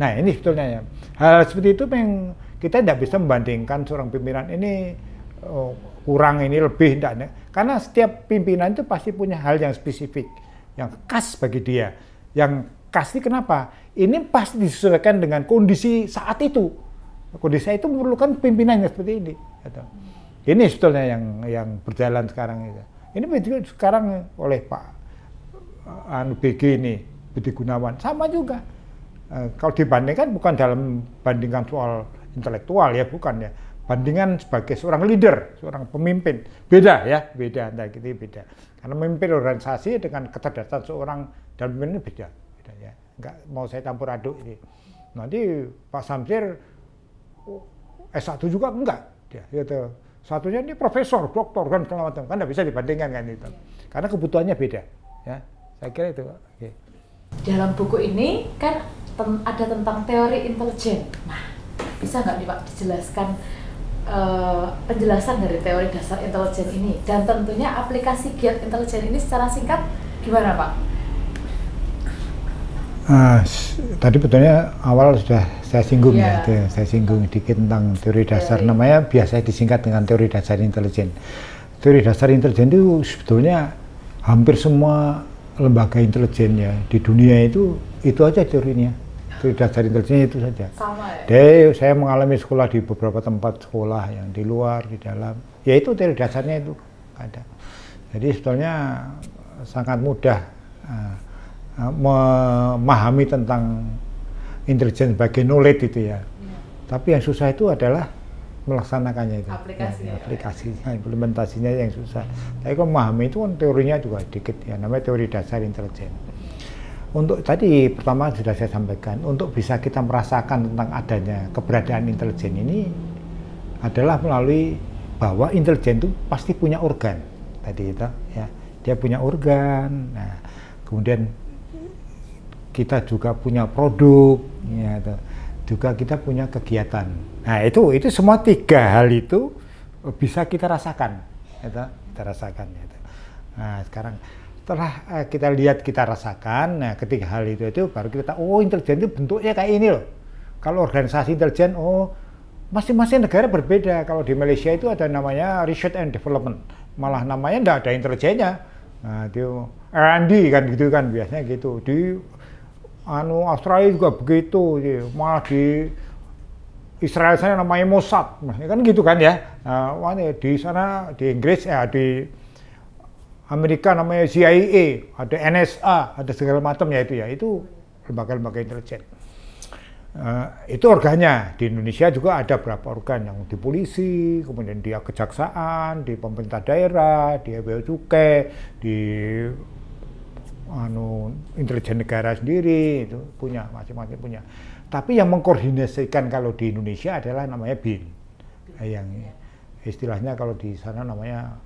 Nah ini sebetulnya ya hal seperti itu yang kita tidak bisa membandingkan seorang pimpinan ini oh, kurang ini lebih tidak karena setiap pimpinan itu pasti punya hal yang spesifik yang khas bagi dia yang khas ini kenapa ini pasti disesuaikan dengan kondisi saat itu kondisi itu memerlukan pimpinan seperti ini. Gitu. Ini sebetulnya yang yang berjalan sekarang ini. Ini sekarang oleh Pak eh, Anu BG ini Budi Gunawan sama juga. E, kalau dibandingkan bukan dalam bandingkan soal intelektual ya bukan ya bandingan sebagai seorang leader, seorang pemimpin. Beda ya, beda Nah gitu beda. Karena memimpin organisasi dengan kecerdasan seorang dalam pemimpin beda. beda ya. Enggak mau saya campur aduk ini. Nanti Pak Samsir S1 juga enggak. Ya, gitu. Satunya ini profesor, doktor kan segala macam. Kan tidak bisa dibandingkan kan itu. Karena kebutuhannya beda. Ya, saya kira itu. Okay. Dalam buku ini kan ten ada tentang teori intelijen. Nah, bisa nggak nih Pak dijelaskan uh, penjelasan dari teori dasar intelijen ini dan tentunya aplikasi giat intelijen ini secara singkat gimana Pak? Uh, tadi betulnya awal sudah saya singgung yeah. ya, itu, saya singgung dikit tentang teori dasar. Teori. Namanya biasanya disingkat dengan teori dasar intelijen. Teori dasar intelijen itu sebetulnya hampir semua lembaga intelijen ya di dunia itu itu aja teorinya. Teori dasar intelijen itu saja. Sama ya. Jadi saya mengalami sekolah di beberapa tempat sekolah yang di luar, di dalam. Ya itu teori dasarnya itu ada. Jadi sebetulnya sangat mudah eh, eh, memahami tentang intelijen sebagai knowledge itu ya. ya. Tapi yang susah itu adalah melaksanakannya itu. Aplikasinya. Ya, aplikasinya, implementasinya yang susah. Tapi kalau memahami itu kan teorinya juga dikit ya, namanya teori dasar intelijen. Untuk tadi pertama sudah saya sampaikan, untuk bisa kita merasakan tentang adanya keberadaan intelijen ini adalah melalui bahwa intelijen itu pasti punya organ tadi itu ya. Dia punya organ. Nah, kemudian kita juga punya produk, ya, juga kita punya kegiatan. Nah itu itu semua tiga hal itu eh, bisa kita rasakan, itu ya, kita rasakan. Itu. Ya, nah sekarang setelah eh, kita lihat kita rasakan, nah ketiga hal itu itu baru kita tahu, oh intelijen itu bentuknya kayak ini loh. Kalau organisasi intelijen, oh masing-masing negara berbeda. Kalau di Malaysia itu ada namanya research and development, malah namanya tidak ada intelijennya. Nah, itu R&D kan gitu kan biasanya gitu. Di anu Australia juga begitu ya. malah di Israel sana namanya Mossad nah, kan gitu kan ya nah, di sana di Inggris ya di Amerika namanya CIA ada NSA ada segala macam ya itu ya itu lembaga-lembaga intelijen Uh, itu organnya di Indonesia juga ada berapa organ yang di polisi, kemudian di kejaksaan, di pemerintah daerah, di bea cukai, di anu intelijen negara sendiri itu punya masing-masing punya. Tapi yang mengkoordinasikan kalau di Indonesia adalah namanya BIN. Yang istilahnya kalau di sana namanya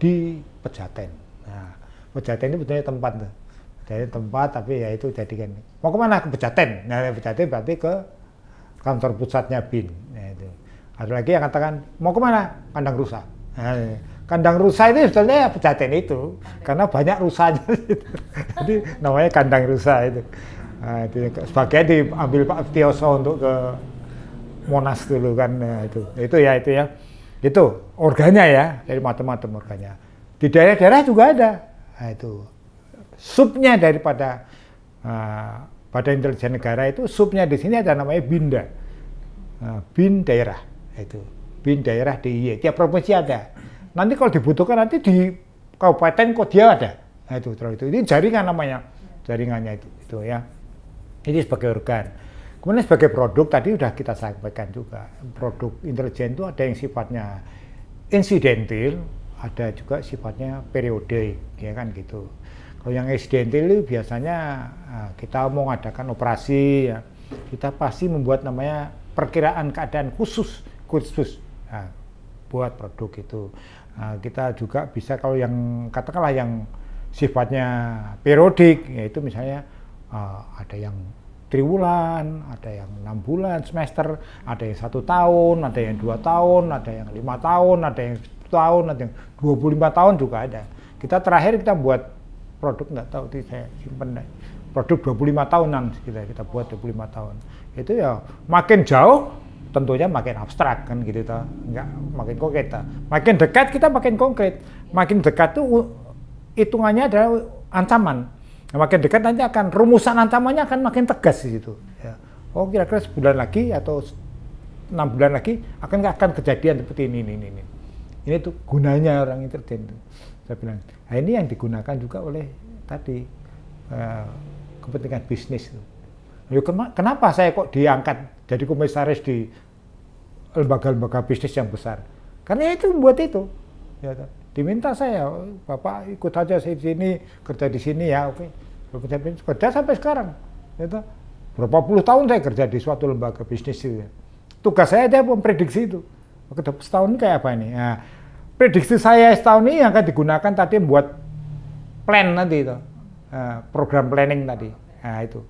di Pejaten. Nah, Pejaten itu betulnya tempat Jadi tempat tapi ya itu jadikan. Mau kemana ke Pejaten? Nah, Pejaten berarti ke kantor pusatnya BIN. Nah, itu. Ada lagi yang katakan mau kemana? Kandang rusak. Nah, kandang rusa itu sebetulnya pejaten itu karena banyak rusanya jadi namanya kandang rusa itu nah, itu ya, sebagai diambil Pak Tioso untuk ke Monas dulu kan nah, itu itu ya itu ya itu organnya ya dari macam-macam organnya di daerah-daerah juga ada nah, itu subnya daripada uh, ah, badan intelijen negara itu subnya di sini ada namanya binda uh, ah, bin daerah nah, itu bin daerah di tiap provinsi ada Nanti kalau dibutuhkan nanti di kabupaten kok dia ada. Nah itu terus itu. Ini jaringan namanya. Jaringannya itu, itu ya. Ini sebagai organ. Kemudian sebagai produk tadi sudah kita sampaikan juga. Produk intelijen itu ada yang sifatnya insidental, ada juga sifatnya periode, ya kan gitu. Kalau yang insidental itu biasanya ah, kita mau mengadakan operasi, ya. kita pasti membuat namanya perkiraan keadaan khusus khusus nah, buat produk itu. Nah, kita juga bisa kalau yang katakanlah yang sifatnya periodik, yaitu misalnya uh, ada yang triwulan, ada yang enam bulan semester, ada yang satu tahun, ada yang dua tahun, ada yang lima tahun, ada yang tahun, ada yang 25 tahun juga ada. Kita terakhir kita buat produk nggak tahu sih saya simpen deh. Produk 25 tahunan kita kita buat 25 tahun. Itu ya makin jauh tentunya makin abstrak kan gitu ta nggak makin konkret ta. makin dekat kita makin konkret makin dekat tuh hitungannya adalah ancaman nah, makin dekat nanti akan rumusan ancamannya akan makin tegas di situ ya. oh kira-kira sebulan lagi atau enam bulan lagi akan akan kejadian seperti ini ini ini ini, ini tuh gunanya orang intelijen saya bilang nah, ini yang digunakan juga oleh tadi uh, kepentingan bisnis itu kenapa saya kok diangkat jadi komisaris di lembaga-lembaga bisnis yang besar. Karena itu buat itu. Ya, diminta saya, oh, Bapak ikut aja saya di sini, kerja di sini ya, oke. Kerja, kerja sampai sekarang. itu ya, Berapa puluh tahun saya kerja di suatu lembaga bisnis itu. Ya. Tugas saya dia memprediksi itu. Oke, setahun ini kayak apa ini? Nah, prediksi saya setahun ini yang akan digunakan tadi buat plan nanti itu. Nah, program planning tadi. Nah, itu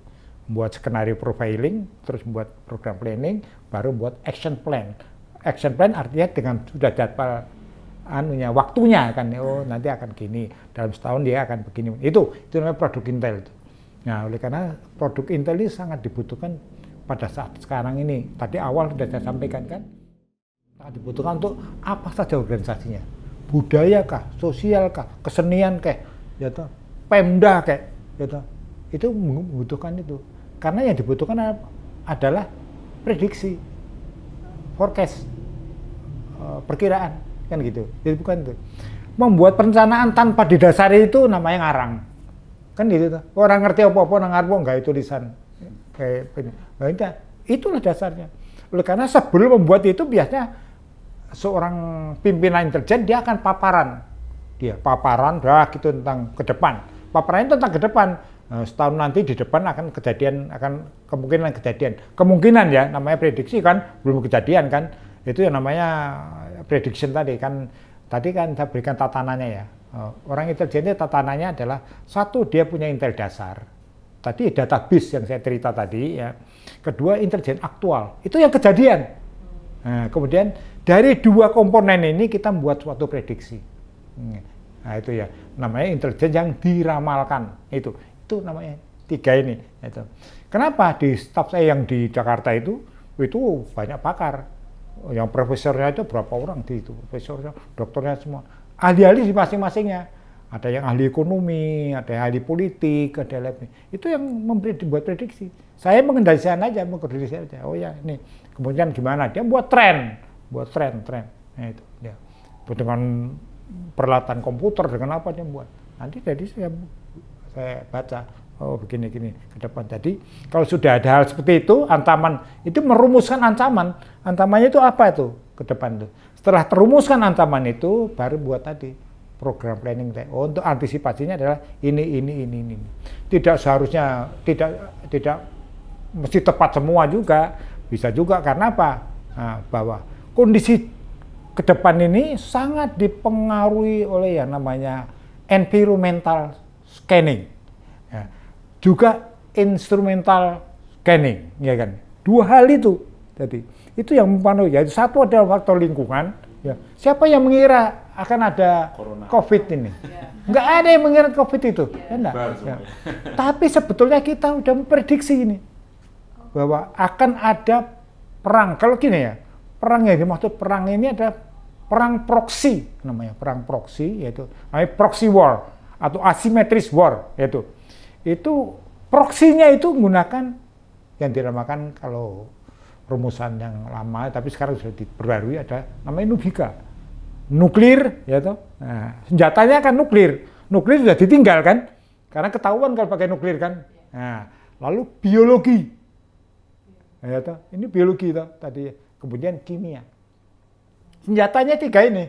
buat skenario profiling, terus buat program planning, baru buat action plan. Action plan artinya dengan sudah jadwal anunya waktunya kan oh nanti akan gini dalam setahun dia akan begini itu itu namanya produk intel nah oleh karena produk intel ini sangat dibutuhkan pada saat sekarang ini tadi awal sudah saya sampaikan kan sangat dibutuhkan untuk apa saja organisasinya budaya kah sosial kah kesenian kah ya toh pemda kah ya toh itu membutuhkan itu karena yang dibutuhkan adalah prediksi, forecast, eh, perkiraan, kan gitu. Jadi bukan itu. Membuat perencanaan tanpa didasari itu namanya ngarang. Kan gitu. Orang ngerti apa-apa nang ngarang enggak oh, itu tulisan. Kayak ini. Nah, itu itulah dasarnya. Oleh karena sebelum membuat itu biasanya seorang pimpinan intelijen dia akan paparan. Dia paparan dah gitu tentang ke depan. Paparan itu tentang ke depan Eh, setahun nanti di depan akan kejadian akan kemungkinan kejadian kemungkinan ya namanya prediksi kan belum kejadian kan itu yang namanya eh, prediction tadi kan tadi kan saya berikan tatanannya ya eh, orang intelijen tatanannya adalah satu dia punya intel dasar tadi database yang saya cerita tadi ya kedua intelijen aktual itu yang kejadian nah, kemudian dari dua komponen ini kita membuat suatu prediksi hmm, nah itu ya namanya intelijen yang diramalkan itu itu namanya tiga ini itu kenapa di staff saya yang di Jakarta itu itu banyak pakar yang profesornya itu berapa orang di itu profesornya dokternya semua ahli-ahli di masing-masingnya ada yang ahli ekonomi ada yang ahli politik ada yang itu yang memberi buat prediksi saya mengendalikan aja mengkondisikan aja oh ya ini kemudian gimana dia buat tren buat tren tren nah, itu ya dengan peralatan komputer dengan apa dia buat nanti jadi saya saya baca oh begini gini ke depan. Jadi kalau sudah ada hal seperti itu, ancaman itu merumuskan ancaman. Ancamannya itu apa itu ke depan itu. Setelah terumuskan ancaman itu, baru buat tadi program planning oh, untuk antisipasinya adalah ini ini ini ini. Tidak seharusnya tidak tidak mesti tepat semua juga. Bisa juga karena apa? Nah, bahwa kondisi ke depan ini sangat dipengaruhi oleh yang namanya environmental scanning. Ya. Juga instrumental scanning, ya kan. Dua hal itu jadi Itu yang mempengaruhi. Yaitu satu adalah faktor lingkungan. Ya. Siapa yang mengira akan ada Corona. COVID ini? Yeah. Nggak ada yang mengira COVID itu. Yeah. Ya. ya. Tapi sebetulnya kita sudah memprediksi ini bahwa akan ada perang. Kalau gini ya, perang yang dimaksud perang ini ada perang proksi namanya, perang proksi yaitu proxy war atau asimetris war yaitu itu proksinya itu menggunakan yang dinamakan kalau rumusan yang lama tapi sekarang sudah diperbarui ada namanya nubika nuklir yaitu nah, senjatanya kan nuklir nuklir sudah ditinggal kan karena ketahuan kalau pakai nuklir kan nah, lalu biologi yaitu ini biologi itu tadi kemudian kimia senjatanya tiga ini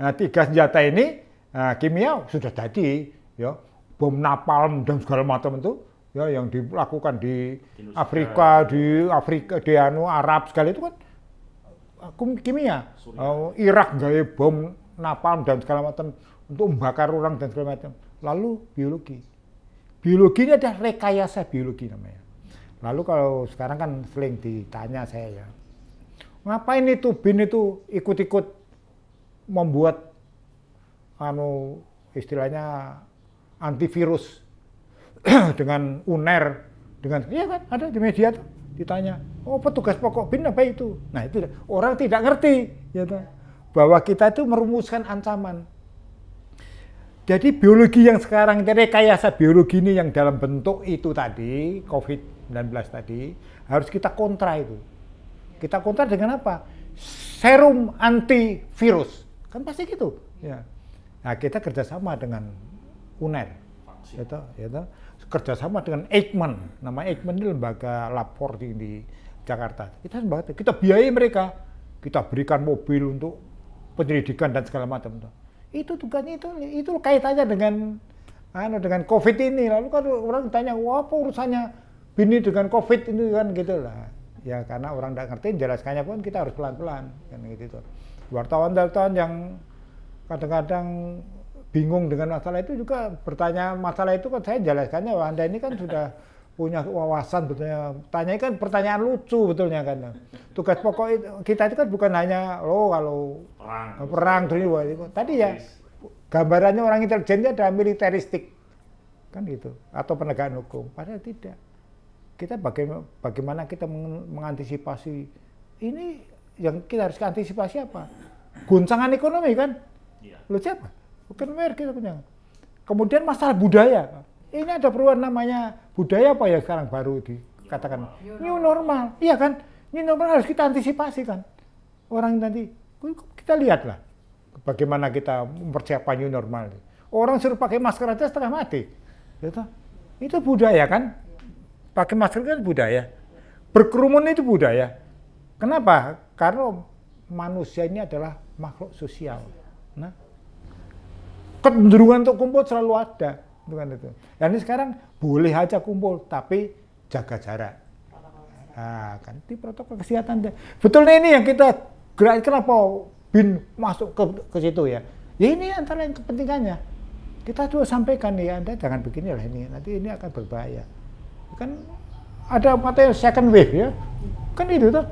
nah tiga senjata ini Nah, kimia sudah jadi ya bom napalm dan segala macam itu ya yang dilakukan di Afrika, di Afrika, di anu Arab segala itu kan eh, kimia. Uh, Irak gaya bom napalm dan segala macam untuk membakar orang dan segala macam. Lalu biologi. biologinya ini ada rekayasa biologi namanya. Lalu kalau sekarang kan sering ditanya saya ya, ngapain itu BIN itu ikut-ikut membuat anu istilahnya antivirus dengan UNER dengan iya kan ada di media tuh ditanya oh petugas pokok bin apa itu nah itu orang tidak ngerti ya gitu, bahwa kita itu merumuskan ancaman jadi biologi yang sekarang rekayasa biologi ini yang dalam bentuk itu tadi COVID-19 tadi harus kita kontra itu kita kontra dengan apa serum antivirus kan pasti gitu ya Nah kita kerjasama dengan UNER, itu, ya itu ya kerjasama dengan Eijkman. Nama Eijkman ini lembaga lapor di, di Jakarta. Kita lembaga, kita biayai mereka, kita berikan mobil untuk penyelidikan dan segala macam. Itu tugasnya itu, itu kaitannya dengan anu dengan COVID ini. Lalu kan orang tanya, wah apa urusannya bini dengan COVID ini kan gitu lah. Ya karena orang tidak ngerti, jelaskannya pun kita harus pelan-pelan kan gitu. Wartawan-wartawan yang kadang-kadang bingung dengan masalah itu juga bertanya masalah itu kan saya jelaskannya wah anda ini kan sudah punya wawasan betulnya tanya kan pertanyaan lucu betulnya kan tugas pokok itu, kita itu kan bukan hanya lo oh, kalau perang, perang tuh tadi ya gambarannya orang intelijennya ada militeristik kan gitu atau penegakan hukum padahal tidak kita bagaimana, bagaimana kita mengantisipasi ini yang kita harus antisipasi apa guncangan ekonomi kan Iya. Lu siapa? Bukan merek kita punya. Kemudian masalah budaya. Ini ada perubahan namanya budaya apa ya sekarang baru dikatakan new normal. New normal. Iya kan? New normal harus kita antisipasi kan. Orang nanti kita lihatlah bagaimana kita mempersiapkan new normal. Orang suruh pakai masker aja setengah mati. Gitu. Itu budaya kan? Pakai masker kan budaya. Berkerumun itu budaya. Kenapa? Karena manusia ini adalah makhluk sosial. Nah, kecenderungan untuk kumpul selalu ada, itu kan itu. Dan ini sekarang boleh aja kumpul, tapi jaga jarak. Nah, kan di protokol kesehatan deh. Betulnya ini yang kita gerak kenapa bin masuk ke, ke situ ya. Ya ini antara yang kepentingannya. Kita tuh sampaikan nih Anda jangan begini ya lah ini, nanti ini akan berbahaya. Kan ada materi second wave ya. Kan itu tuh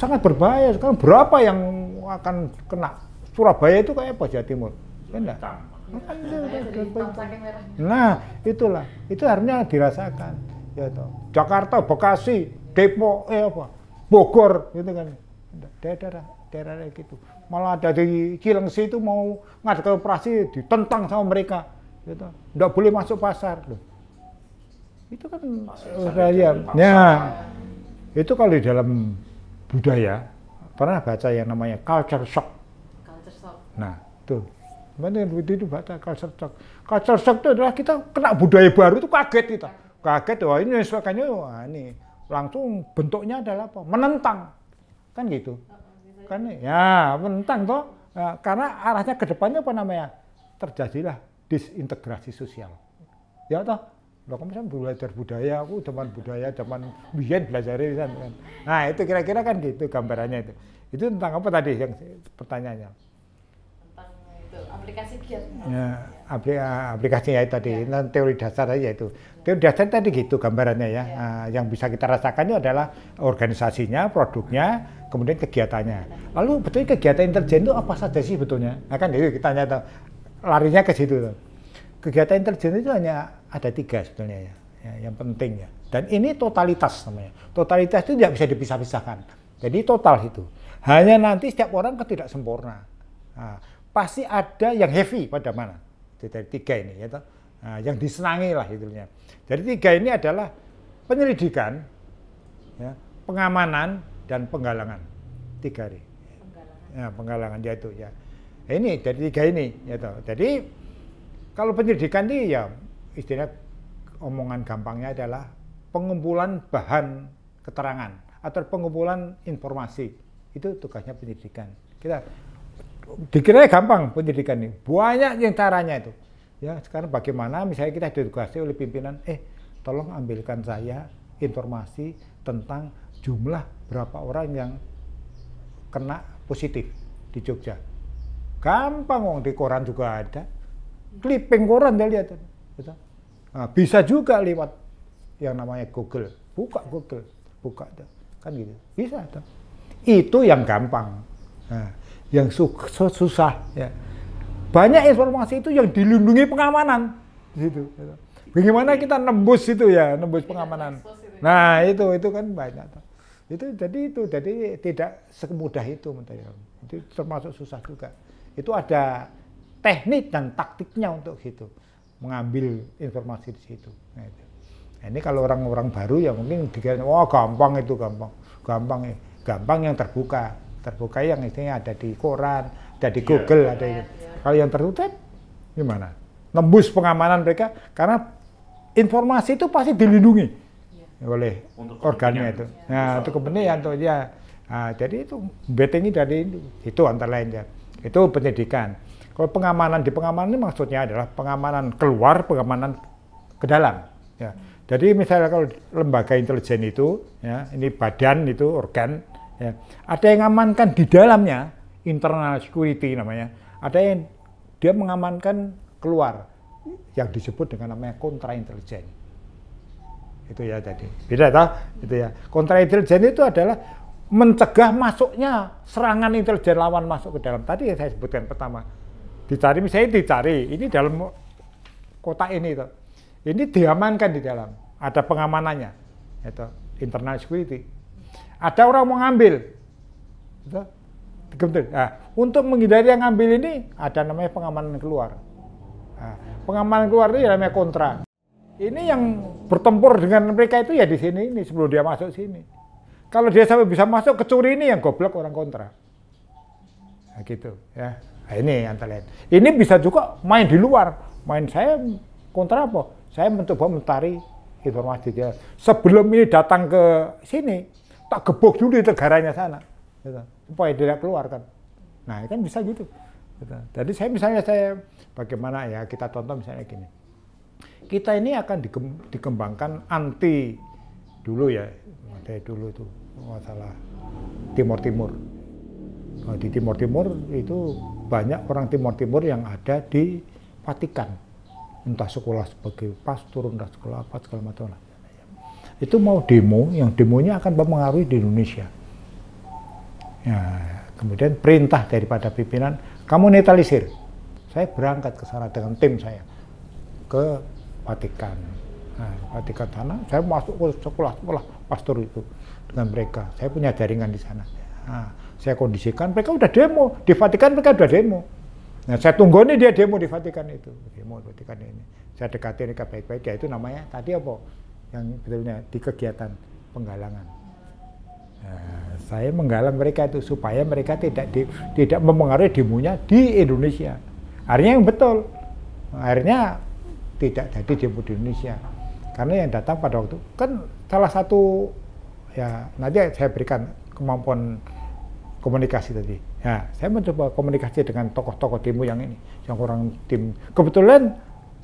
sangat berbahaya. Sekarang berapa yang akan kena Surabaya itu kayak apa Jawa Timur? Benar. Nah, itulah. Itu harusnya dirasakan. Ya toh. Jakarta, Bekasi, Depok, eh apa? Bogor gitu kan. Daerah-daerah daerah gitu. Malah ada di Cilengsi itu mau ngadakan operasi ditentang sama mereka. Gitu. Nggak boleh masuk pasar. Loh. Itu kan Australia. Eh, ya. ya. Itu kalau di dalam budaya pernah baca yang namanya culture shock Nah, tuh. Mana yang itu baca culture shock. Culture shock itu adalah kita kena budaya baru itu kaget kita. Kaget, wah ini sebagainya wah ini langsung bentuknya adalah apa? Menentang. Kan gitu. Kan ya, menentang toh. Ya, karena arahnya ke depannya apa namanya? Terjadilah disintegrasi sosial. Ya toh. Loh, kamu kan belajar budaya, aku zaman budaya, zaman biyen belajar kan. Nah, itu kira-kira kan gitu gambarannya itu. Itu tentang apa tadi yang pertanyaannya? aplikasi giat. Ya, apli ah, aplikasinya tadi, ya. Nah, teori dasar aja itu. Teori dasar tadi gitu gambarannya ya. ya. Nah, yang bisa kita rasakannya adalah organisasinya, produknya, kemudian kegiatannya. Lalu betulnya kegiatan intelijen itu apa saja sih betulnya? Nah kan itu kita nyata larinya ke situ. Tuh. Kegiatan intelijen itu hanya ada tiga sebetulnya ya, ya yang penting ya. Dan ini totalitas namanya. Totalitas itu tidak bisa dipisah-pisahkan. Jadi total itu. Hanya nanti setiap orang ketidaksempurna. Nah, pasti ada yang heavy pada mana dari tiga ini ya toh. Nah, yang disenangi lah itunya. dari tiga ini adalah penyelidikan, ya, pengamanan dan penggalangan tiga hari. Penggalangan. Ya, penggalangan yaitu ya ini dari tiga ini ya toh. Jadi kalau penyelidikan ini ya istilah omongan gampangnya adalah pengumpulan bahan keterangan atau pengumpulan informasi itu tugasnya penyelidikan Kita dikira gampang pendidikan ini. Banyak yang caranya itu. Ya, sekarang bagaimana misalnya kita ditugasi oleh pimpinan, eh tolong ambilkan saya informasi tentang jumlah berapa orang yang kena positif di Jogja. Gampang wong di koran juga ada. Clipping koran dia lihat. Gitu. Nah, bisa juga lewat yang namanya Google. Buka Google, buka kan gitu. Bisa. Itu yang gampang. Nah, yang susah ya. Banyak informasi itu yang dilindungi pengamanan di situ. Gitu. Bagaimana kita nembus itu ya, nembus iya, pengamanan. Nah, itu itu kan banyak. Itu jadi itu jadi tidak semudah itu menurut Itu termasuk susah juga. Itu ada teknik dan taktiknya untuk gitu mengambil informasi di situ. Nah, itu. Nah, ini kalau orang-orang baru ya mungkin dikira, wah oh, gampang itu gampang, gampang eh, gampang yang terbuka terbuka yang isinya ada di koran, ada di iya. Google, yeah. ada yeah. Iya. kalau yang tertutup gimana? Nembus pengamanan mereka karena informasi itu pasti dilindungi yeah. oleh untuk organnya itu. Ya. Nah, untuk kepentingan itu ya. Nah, jadi itu betting dari itu, itu antara lainnya. Itu pendidikan. Kalau pengamanan di pengamanan ini maksudnya adalah pengamanan keluar, pengamanan ke dalam. Ya. Jadi misalnya kalau lembaga intelijen itu, ya, ini badan itu organ, Ya. Ada yang mengamankan di dalamnya, internal security namanya. Ada yang dia mengamankan keluar, yang disebut dengan namanya kontra intelijen. Itu ya jadi Beda tahu? Itu ya. intelijen itu adalah mencegah masuknya serangan intelijen lawan masuk ke dalam. Tadi yang saya sebutkan pertama, dicari misalnya dicari, ini dalam kota ini itu. Ini diamankan di dalam, ada pengamanannya, itu internal security ada orang mau ngambil. Nah, untuk menghindari yang ngambil ini ada namanya pengamanan keluar. Nah, pengamanan keluar itu ya namanya kontra. Ini yang bertempur dengan mereka itu ya di sini ini sebelum dia masuk sini. Kalau dia sampai bisa masuk kecuri ini yang goblok orang kontra. Nah, gitu ya. Nah, ini yang terlihat. Ini bisa juga main di luar. Main saya kontra apa? Saya mencoba mentari informasi dia. Sebelum ini datang ke sini, tak gebok dulu di negaranya sana gitu. supaya tidak keluar kan nah kan bisa gitu gitu. Jadi saya misalnya saya bagaimana ya kita tonton misalnya gini. Kita ini akan dikembangkan anti dulu ya, dari dulu itu masalah Timur Timur. Nah, di Timur Timur itu banyak orang Timur Timur yang ada di Vatikan. Entah sekolah sebagai pastor, entah sekolah apa segala macam lah itu mau demo, yang demonya akan mempengaruhi di Indonesia. Ya, kemudian perintah daripada pimpinan, kamu netralisir. Saya berangkat ke sana dengan tim saya ke Vatikan. Nah, Vatikan sana, saya masuk ke sekolah-sekolah pastor itu dengan mereka. Saya punya jaringan di sana. Nah, saya kondisikan, mereka udah demo. Di Vatikan mereka udah demo. Nah, saya tunggu nih dia demo di Vatikan itu. Demo di Vatikan ini. Saya dekati mereka baik-baik, ya itu namanya tadi apa? yang betulnya di kegiatan penggalangan. Nah, saya menggalang mereka itu supaya mereka tidak di, tidak mempengaruhi demonya di Indonesia. Akhirnya yang betul, akhirnya tidak jadi demo di Indonesia. Karena yang datang pada waktu kan salah satu ya nanti saya berikan kemampuan komunikasi tadi. Ya, saya mencoba komunikasi dengan tokoh-tokoh demo yang ini, yang orang tim. Kebetulan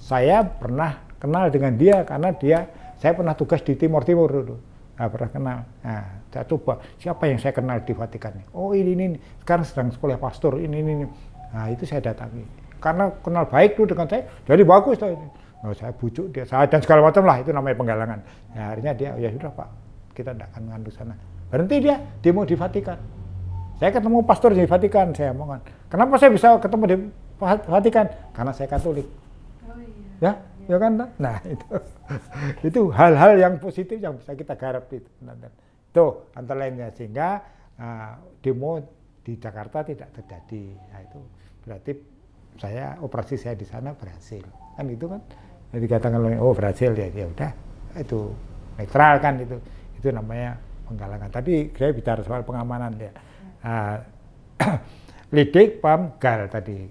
saya pernah kenal dengan dia karena dia saya pernah tugas di Timur Timur dulu. Nah, pernah kenal. Nah, saya coba siapa yang saya kenal di Vatikan ini. Oh ini ini sekarang sedang sekolah pastor ini ini. ini. Nah itu saya datangi karena kenal baik tuh dengan saya jadi bagus tuh. Nah, saya bujuk dia saya dan segala macam lah itu namanya penggalangan. Nah, akhirnya dia ya sudah pak kita tidak akan ngandung sana. Berhenti dia demo di Vatikan. Saya ketemu pastor di Vatikan, saya omongan. Kenapa saya bisa ketemu di Vatikan? Karena saya Katolik. Oh, iya. Ya, ya kan? Nah itu itu hal-hal yang positif yang bisa kita garap itu. Tuh antara lainnya sehingga uh, demo di Jakarta tidak terjadi. Nah itu berarti saya operasi saya di sana berhasil kan itu kan dikatakan oleh oh berhasil ya ya udah itu netral kan itu itu namanya penggalangan. Tadi saya bicara soal pengamanan ya. Uh, lidik, pam, gal tadi.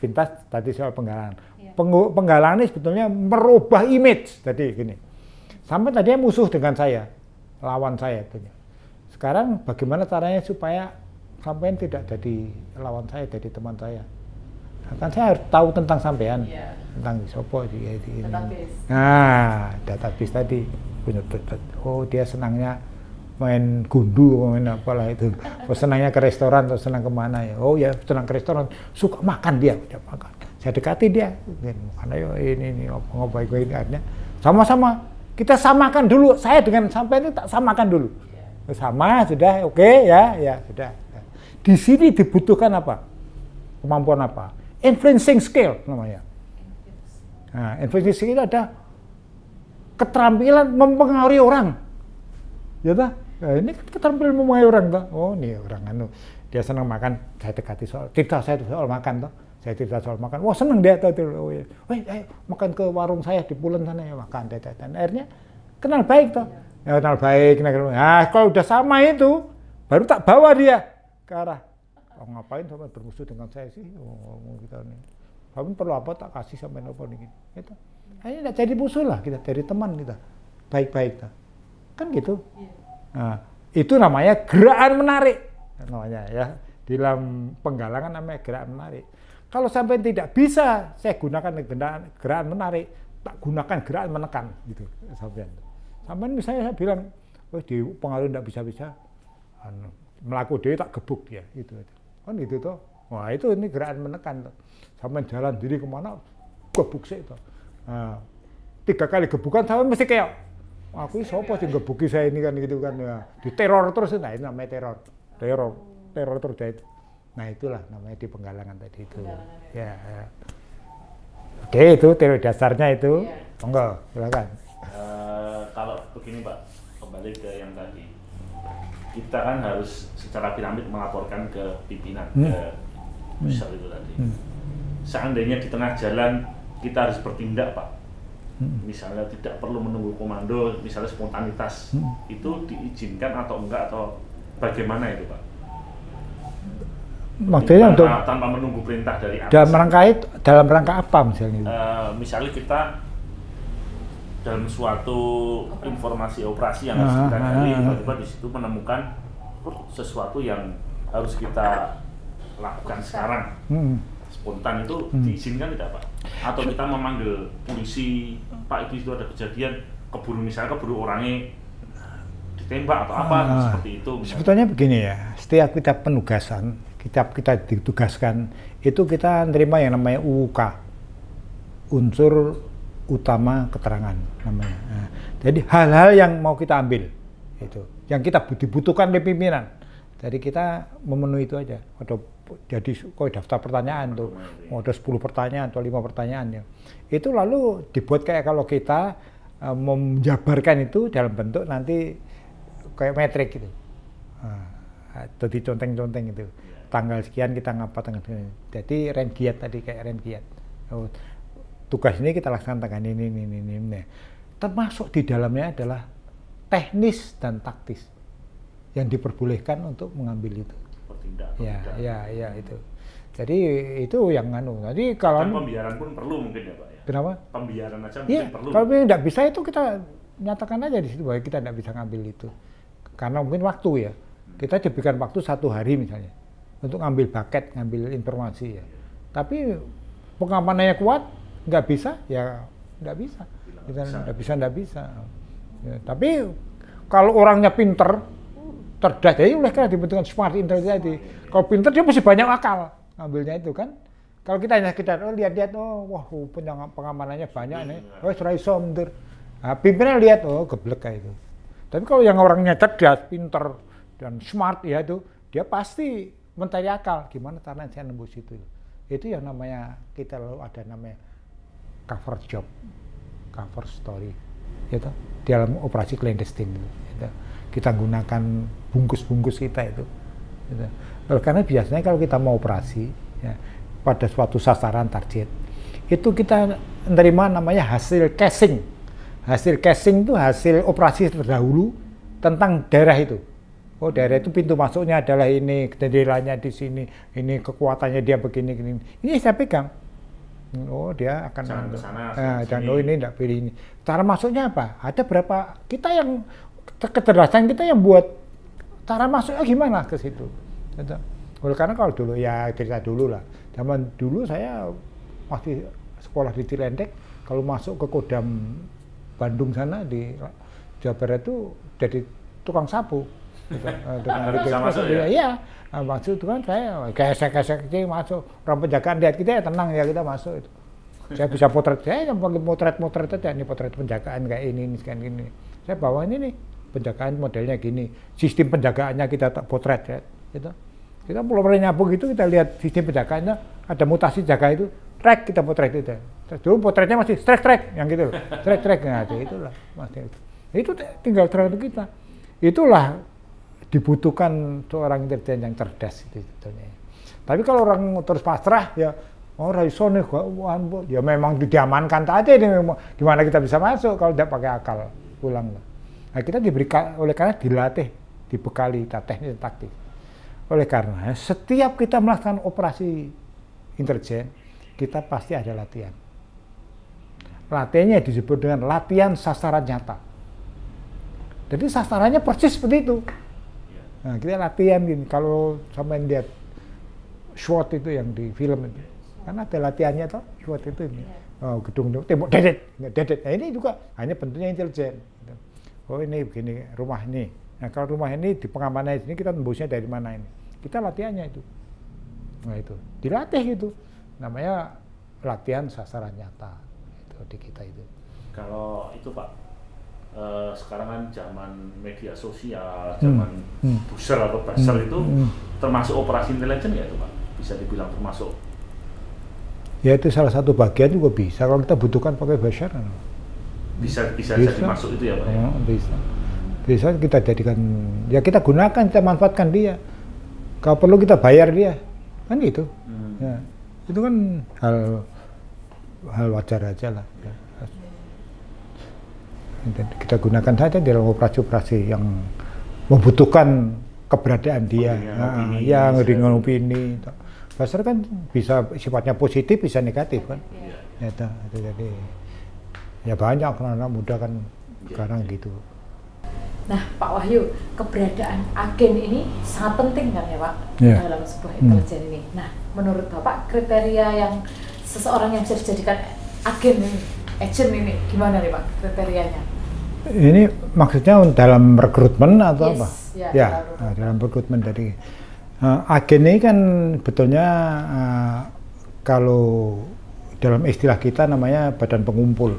Pintas tadi soal penggalangan penggalangan ini sebetulnya merubah image tadi gini. Sampai tadinya musuh dengan saya, lawan saya. Tadinya. Sekarang bagaimana caranya supaya sampean tidak jadi lawan saya, jadi teman saya. Nah, kan saya harus tahu tentang sampean, yeah. tentang sopo di ini. Database. Nah, database tadi punya oh dia senangnya main gundu, main apalah itu. Oh, senangnya ke restoran atau senang kemana ya? Oh ya senang ke restoran, suka makan dia, suka makan saya dekati dia karena yo ini ini ngobrol gue ini akhirnya sama-sama kita samakan dulu saya dengan sampai ini tak samakan dulu iya. ya, sama sudah oke okay, ya ya sudah di sini dibutuhkan apa kemampuan apa influencing skill namanya nah, influencing skill ada keterampilan mempengaruhi orang ya tak? Nah, ini keterampilan mempengaruhi orang tak? oh ini orang anu dia senang makan saya dekati soal tidak saya soal makan tak? saya cerita soal makan wah seneng dia tuh oh, iya. wah ayo eh, makan ke warung saya di Pulen sana ya makan teteh, dan akhirnya kenal baik tuh ya, kenal baik kenal kenal. nah kalau udah sama itu baru tak bawa dia ke arah oh, ngapain sama bermusuh dengan saya sih oh, kita gitu ini, nih kamu perlu apa tak kasih sampai nelfon ini itu, ini tidak jadi musuh lah kita dari teman kita gitu. baik-baik kan gitu iya. nah, itu namanya gerakan menarik namanya ya dalam penggalangan namanya gerak menarik. Kalau sampai tidak bisa, saya gunakan gerakan, menarik, tak gunakan gerakan menekan gitu Sampai, Sampean misalnya saya bilang, oh di pengaruh tidak bisa-bisa, anu, melaku dia tak gebuk dia ya, gitu. Kan itu toh. Wah itu ini gerakan menekan. Toh. Sampean jalan diri kemana, gebuk sih itu Nah, tiga kali gebukan sampean mesti kayak, aku ini sopo sih gebuki saya ini kan gitu kan. Ya. teror terus, nah ini namanya teror. Teror, teror terus. Nah itulah namanya di penggalangan tadi itu. Ya. ya. ya. Oke itu teori dasarnya itu. Ya. Monggo silakan. Uh, kalau begini Pak, kembali ke yang tadi. Kita kan harus secara piramid melaporkan ke pimpinan, hmm. ke pusat hmm. itu tadi. Hmm. hmm. Seandainya di tengah jalan kita harus bertindak Pak. Hmm. Misalnya tidak perlu menunggu komando, misalnya spontanitas. Hmm. Itu diizinkan atau enggak atau bagaimana itu Pak? maksudnya tanpa, untuk tanpa menunggu perintah dari atas. Dalam rangka itu, dalam rangka apa misalnya? Uh, misalnya kita dalam suatu informasi operasi yang harus kita cari, ah, ah, ah. tiba-tiba di situ menemukan oh, sesuatu yang harus kita lakukan sekarang. Hmm. Spontan itu hmm. diizinkan tidak Pak? Atau kita memanggil polisi, Pak itu itu ada kejadian keburu misalnya keburu orangnya ditembak atau apa uh, seperti itu. Misalnya. Sebetulnya begini ya, setiap kita penugasan kita kita ditugaskan itu kita nerima yang namanya UUK unsur utama keterangan namanya. Nah, jadi hal-hal yang mau kita ambil itu yang kita dibutuhkan di pimpinan. Jadi kita memenuhi itu aja. Ada jadi kau daftar pertanyaan tuh, mau ada 10 pertanyaan atau lima pertanyaan ya. Itu lalu dibuat kayak kalau kita uh, e, menjabarkan itu dalam bentuk nanti kayak metrik gitu. atau nah, jadi conteng-conteng itu tanggal sekian kita ngapa tanggal sekian. Jadi giat tadi kayak rent Oh, tugas ini kita laksanakan tanggal ini, ini, ini, ini. ini. Termasuk di dalamnya adalah teknis dan taktis yang diperbolehkan untuk mengambil itu. Bertindak, ya, ya, ya itu. Jadi itu yang nganu. Jadi kalau Dan anu- pembiaran pun perlu mungkin ya, Pak ya. Kenapa? Pembiaran aja iya, mungkin ya, perlu. Kalau tidak bisa itu kita nyatakan aja di situ bahwa kita tidak bisa ngambil itu. Karena mungkin waktu ya. Hmm. Kita diberikan waktu satu hari misalnya untuk ngambil bucket, ngambil informasi ya. Tapi pengamanannya kuat, nggak bisa, ya nggak bisa. Kita nggak bisa, nggak bisa. Ya, tapi kalau orangnya pinter, cerdas, jadi ya oleh karena dibutuhkan smart intelligence tadi. Iya. Kalau pinter dia mesti banyak akal ngambilnya itu kan. Kalau kita hanya sekedar oh, lihat-lihat, oh wah oh, pengamanannya banyak nih, iya. oh serai somder. Nah, pimpinan lihat, oh geblek kayak itu. Tapi kalau yang orangnya cerdas, pinter, dan smart ya itu, dia pasti mentari akal gimana caranya saya nembus itu itu yang namanya kita lalu ada namanya cover job cover story itu ya di dalam operasi clandestine itu gitu. kita gunakan bungkus-bungkus kita itu gitu. karena biasanya kalau kita mau operasi ya, pada suatu sasaran target itu kita menerima namanya hasil casing hasil casing itu hasil operasi terdahulu tentang daerah itu Oh daerah itu pintu masuknya adalah ini, jendelanya di sini, ini kekuatannya dia begini, gini. Ini saya pegang. Oh dia akan jangan ke sana. Eh, jangan oh ini tidak pilih ini. Cara masuknya apa? Ada berapa? Kita yang kecerdasan kita yang buat cara masuknya gimana ke situ. Gitu. Oleh karena kalau dulu ya cerita dulu lah. Zaman dulu saya masih sekolah di Cilendek, kalau masuk ke Kodam Bandung sana di Jawa Barat itu jadi tukang sapu Gitu. dengan nah, bisa masuk ya? Iya, nah, maksud kan saya gesek-gesek kecil masuk. Orang penjagaan lihat kita ya tenang ya kita masuk itu. Saya bisa potret, saya yang panggil potret-potret aja, nih potret penjagaan kayak ini, ini, sekian, gini. Saya bawa ini nih, penjagaan modelnya gini, sistem penjagaannya kita potret ya, gitu. Kita pernah nyambung itu kita lihat sistem penjagaannya, ada mutasi jaga itu, track kita potret itu. Ya. Dulu potretnya masih track track yang gitu loh, track track nah, itulah masih itu. Itu tinggal tergantung kita. Itulah dibutuhkan orang intelijen yang cerdas itu sebetulnya. Tapi kalau orang terus pasrah ya oh raiso nih ya memang diamankan tadi ini memang gimana kita bisa masuk kalau tidak pakai akal pulang Nah, kita diberikan oleh karena dilatih, dibekali teknis dan taktik. Oleh karena setiap kita melakukan operasi intelijen, kita pasti ada latihan. Latihannya disebut dengan latihan sasaran nyata. Jadi sasarannya persis seperti itu. Nah, kita latihan gini, kalau sampai lihat SWOT itu yang di film itu. Karena ada latihannya tuh SWOT itu ini. Iya. Oh, gedung itu tembok dedet, dedet. Nah, ini juga hanya bentuknya intelijen. Oh, ini begini rumah ini. Nah, kalau rumah ini di pengamanan ini kita tembusnya dari mana ini? Kita latihannya itu. Nah, itu. Dilatih itu. Namanya latihan sasaran nyata itu di kita itu. Kalau itu Pak, uh, sekarang kan zaman media sosial, hmm. zaman hmm. atau basel hmm. itu hmm. termasuk operasi intelijen ya itu Pak? Bisa dibilang termasuk? Ya itu salah satu bagian juga bisa, kalau kita butuhkan pakai basyaran. Bisa, bisa, bisa. dimasuk itu ya Pak? Ya, hmm, bisa. Bisa kita jadikan, ya kita gunakan, kita manfaatkan dia. Kalau perlu kita bayar dia, kan gitu. Hmm. Ya. Itu kan hal hal wajar aja lah. Ya kita gunakan saja di dalam operasi-operasi yang membutuhkan keberadaan dia, oh, nah, opini, yang ringan ini Dasar kan bisa sifatnya positif, bisa negatif kan. Iya. Iya. Ya, itu, itu jadi ya banyak anak-anak muda kan sekarang gitu. Nah, Pak Wahyu, keberadaan agen ini sangat penting kan ya Pak ya. dalam sebuah hmm. intelijen hmm. ini. Nah, menurut Bapak kriteria yang seseorang yang bisa dijadikan agen ini, agent ini gimana nih Pak kriterianya? Ini maksudnya dalam rekrutmen atau yes, apa? Ya, ya dalam, rekrutmen ah, dari uh, ah, agen ini kan betulnya uh, kalau dalam istilah kita namanya badan pengumpul.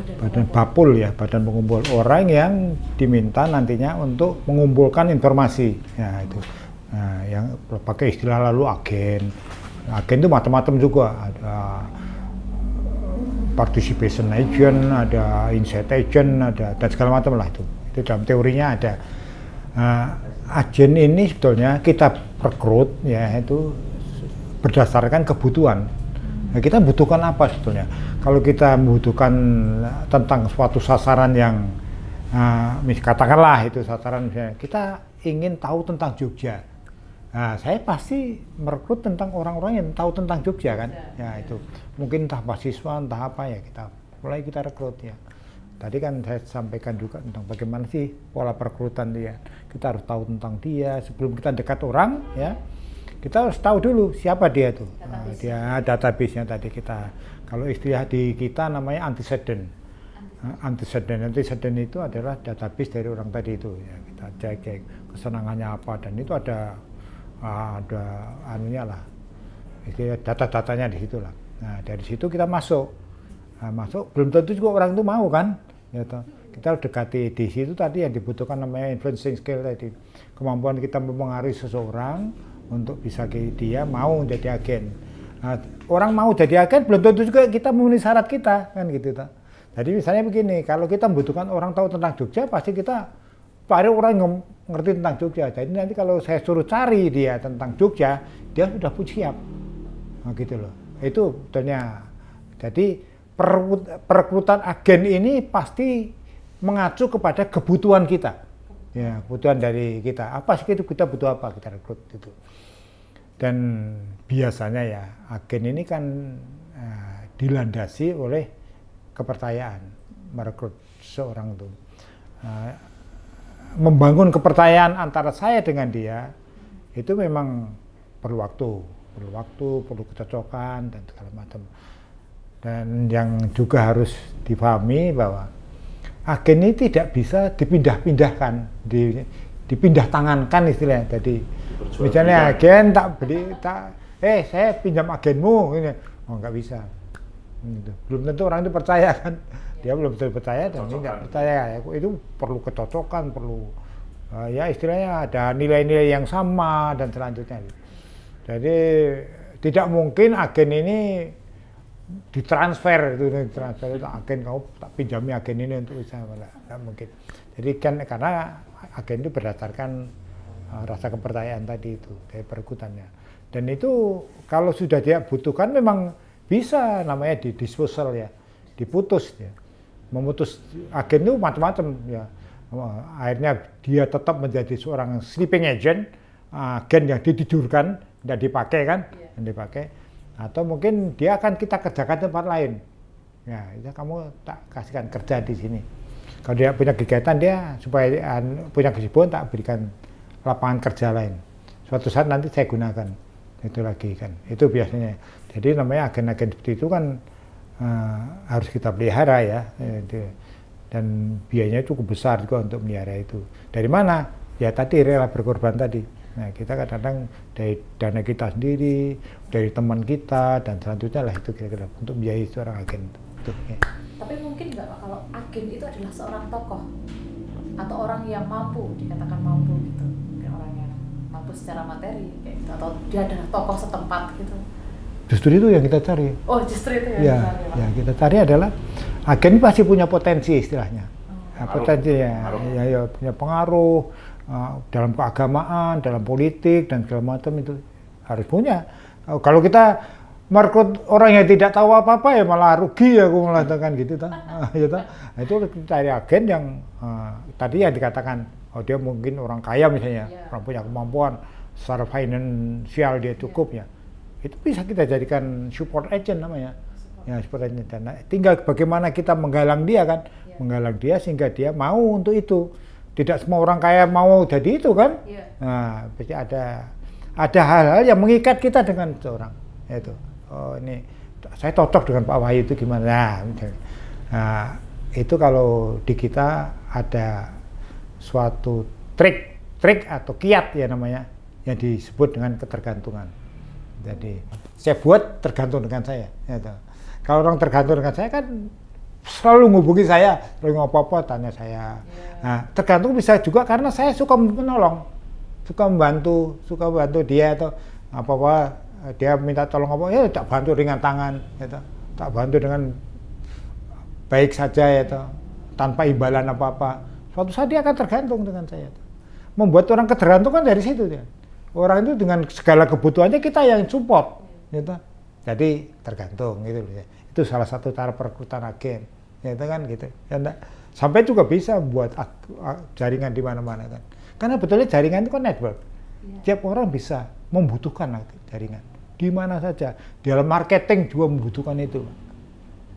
Badan, badan Bapul ya, badan pengumpul orang yang diminta nantinya untuk mengumpulkan informasi. Ya itu. Nah, yang pakai istilah lalu agen. Agen itu macam-macam juga ada participation agent, ada insight agent, ada dan segala macam lah itu. Itu dalam teorinya ada. Uh, agen ini sebetulnya kita rekrut ya itu berdasarkan kebutuhan. Nah, kita butuhkan apa sebetulnya? Kalau kita membutuhkan tentang suatu sasaran yang uh, katakanlah itu sasaran misalnya kita ingin tahu tentang Jogja Nah, saya pasti merekrut tentang orang-orang yang tahu tentang Jogja kan. Iya, ya, ya itu. Mungkin entah mahasiswa, entah apa ya kita mulai kita rekrut ya. Tadi kan saya sampaikan juga tentang bagaimana sih pola perekrutan dia. Kita harus tahu tentang dia sebelum kita dekat orang ya. Kita harus tahu dulu siapa dia itu. Nah, dia database-nya tadi kita kalau istilah di kita namanya antecedent. Antecedent. Nah, antecedent itu adalah database dari orang tadi itu ya. Kita cek, cek kesenangannya apa dan itu ada Ah, ada anunya lah data-datanya di situ lah nah dari situ kita masuk nah, masuk belum tentu juga orang itu mau kan gitu. kita dekati di situ tadi yang dibutuhkan namanya influencing skill tadi kemampuan kita mempengaruhi seseorang untuk bisa dia mau jadi agen nah, orang mau jadi agen belum tentu juga kita memenuhi syarat kita kan gitu tak. jadi misalnya begini kalau kita membutuhkan orang tahu tentang Jogja pasti kita ada orang yang ngerti tentang Jogja. Jadi nanti kalau saya suruh cari dia tentang Jogja, dia sudah pun siap. Nah, gitu loh. Itu betulnya. Jadi perekrutan agen ini pasti mengacu kepada kebutuhan kita. Ya, kebutuhan dari kita. Apa sih itu kita butuh apa kita rekrut itu. Dan biasanya ya agen ini kan eh, dilandasi oleh kepercayaan merekrut seorang itu. Eh, membangun kepercayaan antara saya dengan dia itu memang perlu waktu, perlu waktu, perlu kecocokan dan segala macam. Dan yang juga harus dipahami bahwa agen ini tidak bisa dipindah-pindahkan, dipindah tangankan istilahnya. Jadi misalnya agen tak beli tak eh saya pinjam agenmu ini oh nggak bisa gitu. belum tentu orang itu percaya kan dia belum betul percaya dan ini tidak percaya itu perlu kecocokan perlu uh, ya istilahnya ada nilai-nilai yang sama dan selanjutnya jadi tidak mungkin agen ini ditransfer itu ditransfer itu agen kamu tak pinjami agen ini untuk usaha tidak mungkin jadi kan karena agen itu berdasarkan uh, rasa kepercayaan tadi itu dari perekrutannya dan itu kalau sudah dia butuhkan memang bisa namanya di disposal ya diputus ya memutus agen itu macam-macam ya akhirnya dia tetap menjadi seorang sleeping agent agen ah, yang ditidurkan tidak dipakai kan yeah. tidak dipakai atau mungkin dia akan kita kerjakan tempat lain ya itu kamu tak kasihkan kerja di sini kalau dia punya kegiatan dia supaya punya kesibukan tak berikan lapangan kerja lain suatu saat nanti saya gunakan itu lagi kan itu biasanya jadi namanya agen-agen seperti itu kan Eh, harus kita pelihara ya dan biayanya cukup besar juga untuk melihara itu dari mana ya tadi rela berkorban tadi nah kita kadang-kadang dari dana kita sendiri dari teman kita dan selanjutnya lah itu kira-kira untuk biaya seorang agen itu, ya. tapi mungkin nggak kalau agen itu adalah seorang tokoh atau orang yang mampu dikatakan mampu gitu orang yang mampu secara materi gitu atau dia adalah tokoh setempat gitu Justru itu yang kita cari. Oh, justru itu yang ya, kita cari. Ya, kita cari adalah agen pasti punya potensi istilahnya. Oh. Ya, potensi ya, ya, ya, punya pengaruh uh, dalam keagamaan, dalam politik dan segala macam itu harus punya. Uh, kalau kita merekrut orang yang tidak tahu apa-apa ya malah rugi ya aku mengatakan gitu ta. Ah, iya gitu. Nah, itu cari agen yang uh, tadi yang dikatakan oh dia mungkin orang kaya misalnya, yeah. orang punya kemampuan secara finansial dia iya. cukup yeah. ya itu bisa kita jadikan support agent namanya ya support agent dan eh, tinggal bagaimana kita menggalang dia kan yeah. menggalang dia sehingga dia mau untuk itu tidak semua orang kaya mau jadi itu kan yeah. nah pasti ada ada hal-hal yang mengikat kita dengan seorang itu oh ini saya cocok dengan Pak Wahyu itu gimana nah, nah itu kalau di kita ada suatu trik trik atau kiat ya namanya yang disebut dengan ketergantungan jadi saya buat tergantung dengan saya. Gitu. Kalau orang tergantung dengan saya kan selalu menghubungi saya, selalu ngopo-opo tanya saya. Yeah. Nah, tergantung bisa juga karena saya suka menolong, suka membantu, suka membantu dia atau apa-apa dia minta tolong apa ya tak bantu dengan tangan gitu. Tak bantu dengan baik saja ya gitu. tanpa imbalan apa-apa. Suatu saat dia akan tergantung dengan saya. Gitu. Membuat orang ketergantungan dari situ dia. Gitu orang itu dengan segala kebutuhannya kita yang support gitu. jadi tergantung gitu ya. itu salah satu cara perekrutan agen gitu kan gitu ya, sampai juga bisa buat jaringan di mana-mana kan karena betulnya jaringan itu kan network ya. tiap orang bisa membutuhkan jaringan di mana saja dalam marketing juga membutuhkan itu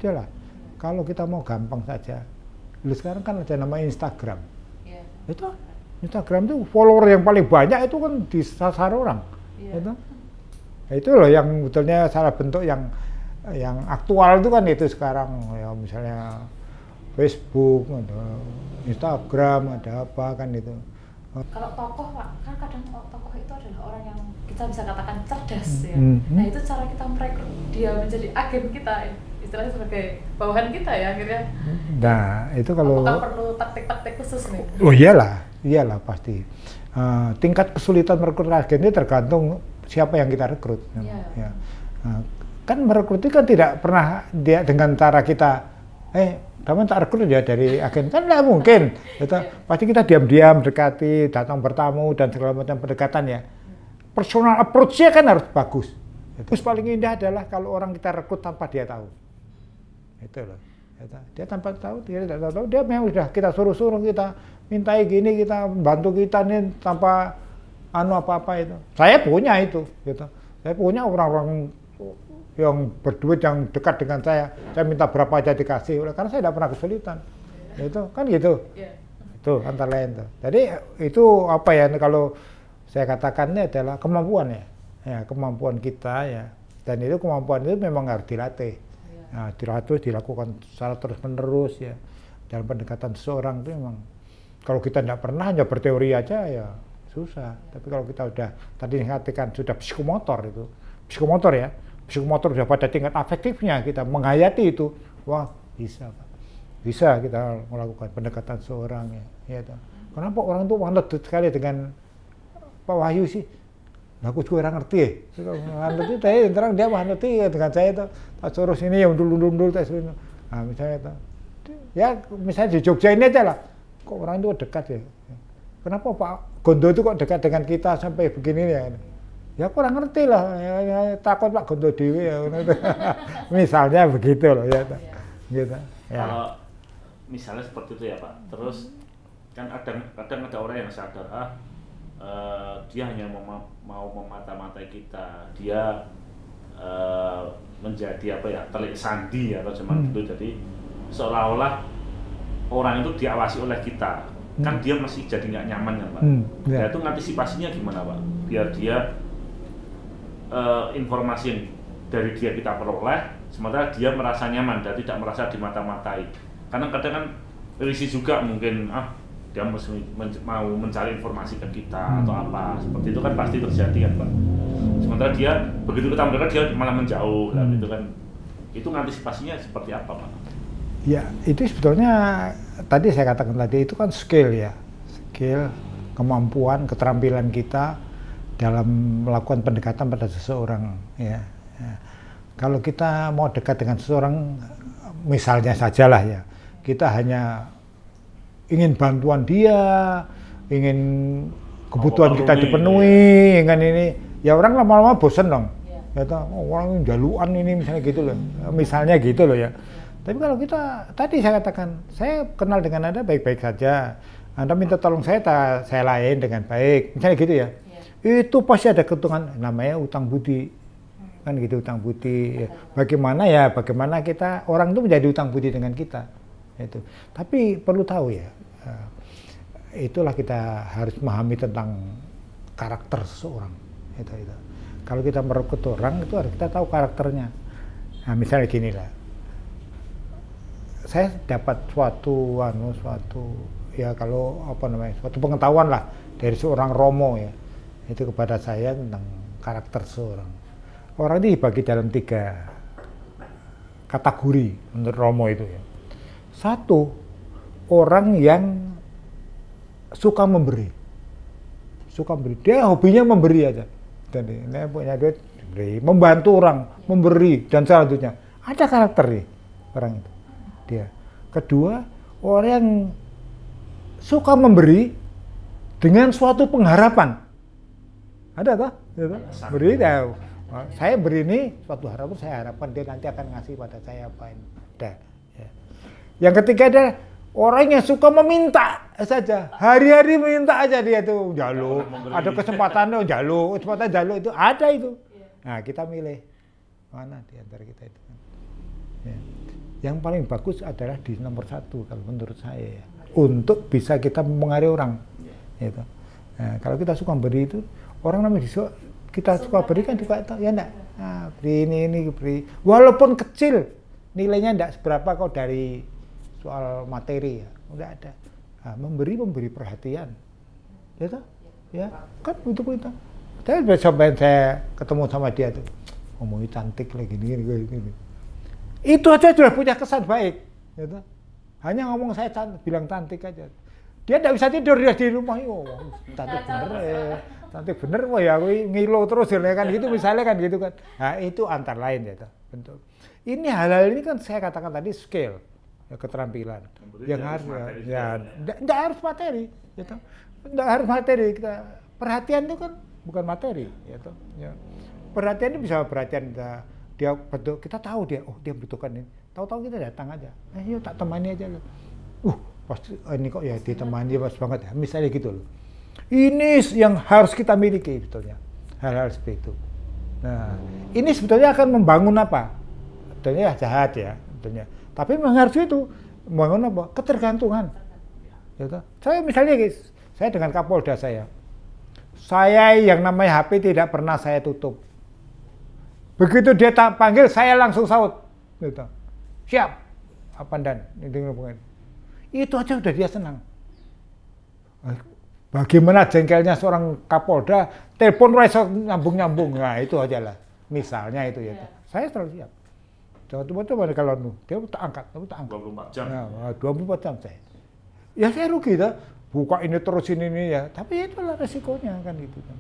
jelas iya kalau kita mau gampang saja lu sekarang kan ada nama Instagram iya. itu Instagram itu follower yang paling banyak itu kan disasar orang. Yeah. Gitu. Nah, itu loh yang betulnya salah bentuk yang yang aktual itu kan itu sekarang ya misalnya Facebook, ada Instagram, ada apa kan itu. Kalau tokoh Pak, kan kadang tokoh itu adalah orang yang kita bisa katakan cerdas hmm, ya. Mm -hmm. Nah itu cara kita merekrut dia menjadi agen kita ya. istilahnya sebagai bawahan kita ya akhirnya. Nah itu kalau. Apakah perlu taktik-taktik khusus nih? Oh iyalah Iyalah pasti. Uh, tingkat kesulitan merekrut agen ini tergantung siapa yang kita rekrut. Yeah. Ya. Uh, kan merekrut itu kan tidak pernah dia dengan cara kita, eh kamu tak rekrut ya dari agen kan tidak mungkin. Itu, pasti kita diam-diam dekati, datang bertamu dan segala macam pendekatan ya. Personal approach-nya kan harus bagus. Terus paling indah adalah kalau orang kita rekrut tanpa dia tahu. Itu loh. Dia tanpa tahu, dia tidak tahu. Dia memang sudah kita suruh-suruh kita mintai gini, kita bantu kita nih tanpa anu apa-apa itu. Saya punya itu, gitu. Saya punya orang-orang yang berduit yang dekat dengan saya. Saya minta berapa aja dikasih, karena saya tidak pernah kesulitan. Itu kan gitu. Iya. Itu antara lain tuh. Jadi itu apa ya kalau saya katakannya adalah kemampuan ya. Ya, kemampuan kita ya. Dan itu kemampuan itu memang harus dilatih Nah, harus dilakukan secara terus-menerus ya. Dalam pendekatan seseorang itu memang kalau kita tidak pernah hanya berteori aja ya susah. Tapi kalau kita sudah tadi mengatakan sudah psikomotor itu, psikomotor ya, psikomotor sudah pada tingkat afektifnya kita menghayati itu, wah bisa Pak. Bisa kita melakukan pendekatan seorang ya. ya Kenapa orang tuh wanted sekali dengan Pak Wahyu sih? Aku juga orang ngerti. ngerti teh terang dia mah ngerti ya, dengan saya itu tak suruh sini yang dulu dulu tak suruh. Nah, misalnya itu. Ya misalnya di Jogja ini aja lah. Kok orang itu dekat ya? Kenapa Pak Gondo itu kok dekat dengan kita sampai begini ya? Ya orang ngerti lah, ya, ya, takut Pak Gondo Dewi ya. misalnya begitu loh ya. Gitu. Ya. Kalau misalnya seperti itu ya Pak, terus kan ada kadang ada orang yang sadar ah Eh, dia hanya mem mau memata-matai kita dia uh, menjadi apa ya telik sandi atau cuman hmm. itu jadi seolah-olah orang itu diawasi oleh kita kan hmm. kan dia masih jadi nggak nyaman ya pak hmm, yeah. Ya. itu antisipasinya gimana pak biar dia uh, informasi yang dari dia kita peroleh sementara dia merasa nyaman dan tidak merasa dimata-matai karena kadang kan risih juga mungkin ah dia mau mencari informasi ke kita hmm. atau apa seperti itu kan pasti terjadi kan pak sementara dia begitu kita mendekat dia malah menjauh lah hmm. gitu kan itu antisipasinya seperti apa pak ya itu sebetulnya tadi saya katakan tadi itu kan skill ya skill kemampuan keterampilan kita dalam melakukan pendekatan pada seseorang ya, ya. kalau kita mau dekat dengan seseorang misalnya sajalah ya kita hanya ingin bantuan dia, ingin kebutuhan oh, kita dipenuhi, ya. ini. Ya orang lama-lama bosen dong. Iya. Ya, ya oh, orang jaluan ini misalnya gitu loh. Ya, misalnya gitu loh ya. Tapi kalau kita tadi saya katakan, saya kenal dengan Anda baik-baik saja. Anda minta tolong saya, tak, saya lain dengan baik. Misalnya gitu ya. ya. Itu pasti ada keuntungan namanya utang budi. Kan gitu utang budi. Ya. Bagaimana ya, bagaimana kita orang itu menjadi utang budi dengan kita. Itu. Tapi perlu tahu ya, Eh, itulah kita harus memahami tentang karakter seseorang itu itu kalau kita merekrut orang itu harus kita tahu karakternya nah misalnya gini lah saya dapat suatu anu suatu ya kalau apa namanya suatu pengetahuan lah dari seorang romo ya itu kepada saya tentang karakter seorang orang ini dibagi dalam tiga kategori menurut romo itu ya satu orang yang suka memberi. Suka memberi. Dia hobinya memberi aja. Jadi, ini punya duit, memberi. Membantu orang, memberi, dan selanjutnya. Ada karakter nih, orang itu. Dia. Kedua, orang yang suka memberi dengan suatu pengharapan. Ada toh? Iya ya, toh? Beri tahu. Saya beri ini suatu harapan, saya harapkan dia nanti akan ngasih pada saya apa ini. Ada. Ya. Yang ketiga adalah orang yang suka meminta saja hari-hari minta aja dia tuh jalu ada kesempatan tuh jalur kesempatan jalur itu ada itu iya. nah kita milih mana di antara kita itu kan? ya. yang paling bagus adalah di nomor satu kalau menurut saya ya untuk bisa kita mempengaruhi orang iya. itu nah, kalau kita suka beri itu orang namanya disuruh kita suka berikan juga itu ya enggak nah, beri ini ini beri walaupun kecil nilainya enggak seberapa kok dari soal materi ya nggak ada nah, memberi memberi perhatian gitu ya kan itu kita saya sampai saya ketemu sama dia tuh ngomongin oh, cantik lagi gini gini, gini, itu aja sudah punya kesan baik gitu hanya ngomong saya cantik, bilang cantik aja dia tidak bisa tidur dia di rumah yo oh, cantik bener ya cantik bener wah ya ngilo terus ya kan gitu misalnya kan gitu kan nah itu antar lain ya gitu. bentuk ini hal-hal ini kan saya katakan tadi scale Ya, keterampilan Memberi yang harus ya tidak harus materi gitu ya, tidak ya harus materi kita perhatian itu kan bukan materi gitu ya perhatian itu bisa perhatian kita dia bentuk kita tahu dia oh dia butuhkan ini tahu-tahu kita datang aja eh yuk tak temani aja loh uh pasti eh, ini kok ya ditemani pas banget ya misalnya gitu loh ini yang harus kita miliki sebetulnya hal-hal seperti itu nah ini sebetulnya akan membangun apa sebetulnya jahat ya sebetulnya tapi harus itu membangun apa? Ketergantungan. Gitu. Saya misalnya guys, saya dengan Kapolda saya, saya yang namanya HP tidak pernah saya tutup. Begitu dia tak panggil, saya langsung saut. Gitu. Siap, apa dan itu aja udah dia senang. Eh, bagaimana jengkelnya seorang Kapolda, telepon rasa nyambung-nyambung, nah itu aja lah. Misalnya itu ya. Iya. Saya selalu siap. Coba-coba mana kalau nu, dia tak angkat, kamu tak angkat. 24 jam. Ya, ah, ah, 24 jam saya. Ya saya rugi dah. Buka ini terus ini ini ya. Tapi itu itulah resikonya kan gitu kan.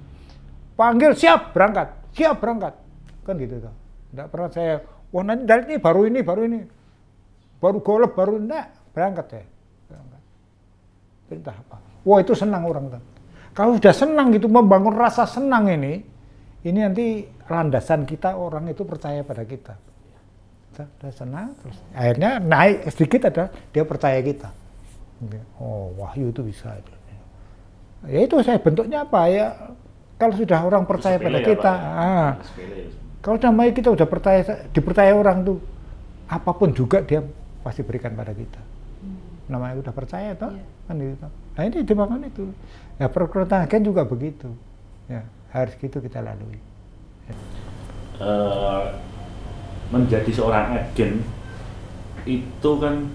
Panggil siap berangkat, siap berangkat. Kan gitu kan. Enggak pernah saya, wah nanti dari ini baru ini baru ini. Baru golep baru enggak berangkat ya. Berangkat. Perintah apa? Wah itu senang orang kan. Kalau sudah senang gitu membangun rasa senang ini, ini nanti landasan kita orang itu percaya pada kita kita udah senang terus akhirnya naik sedikit ada dia percaya kita oh wahyu itu bisa ya itu saya bentuknya apa ya kalau sudah orang percaya pada kita ya. ah, ya. kalau namanya kita udah percaya dipercaya orang tuh apapun juga dia pasti berikan pada kita hmm. namanya udah percaya toh yeah. kan gitu nah ini dimakan itu ya agen juga begitu ya harus gitu kita lalui ya. Eh, menjadi seorang agen itu kan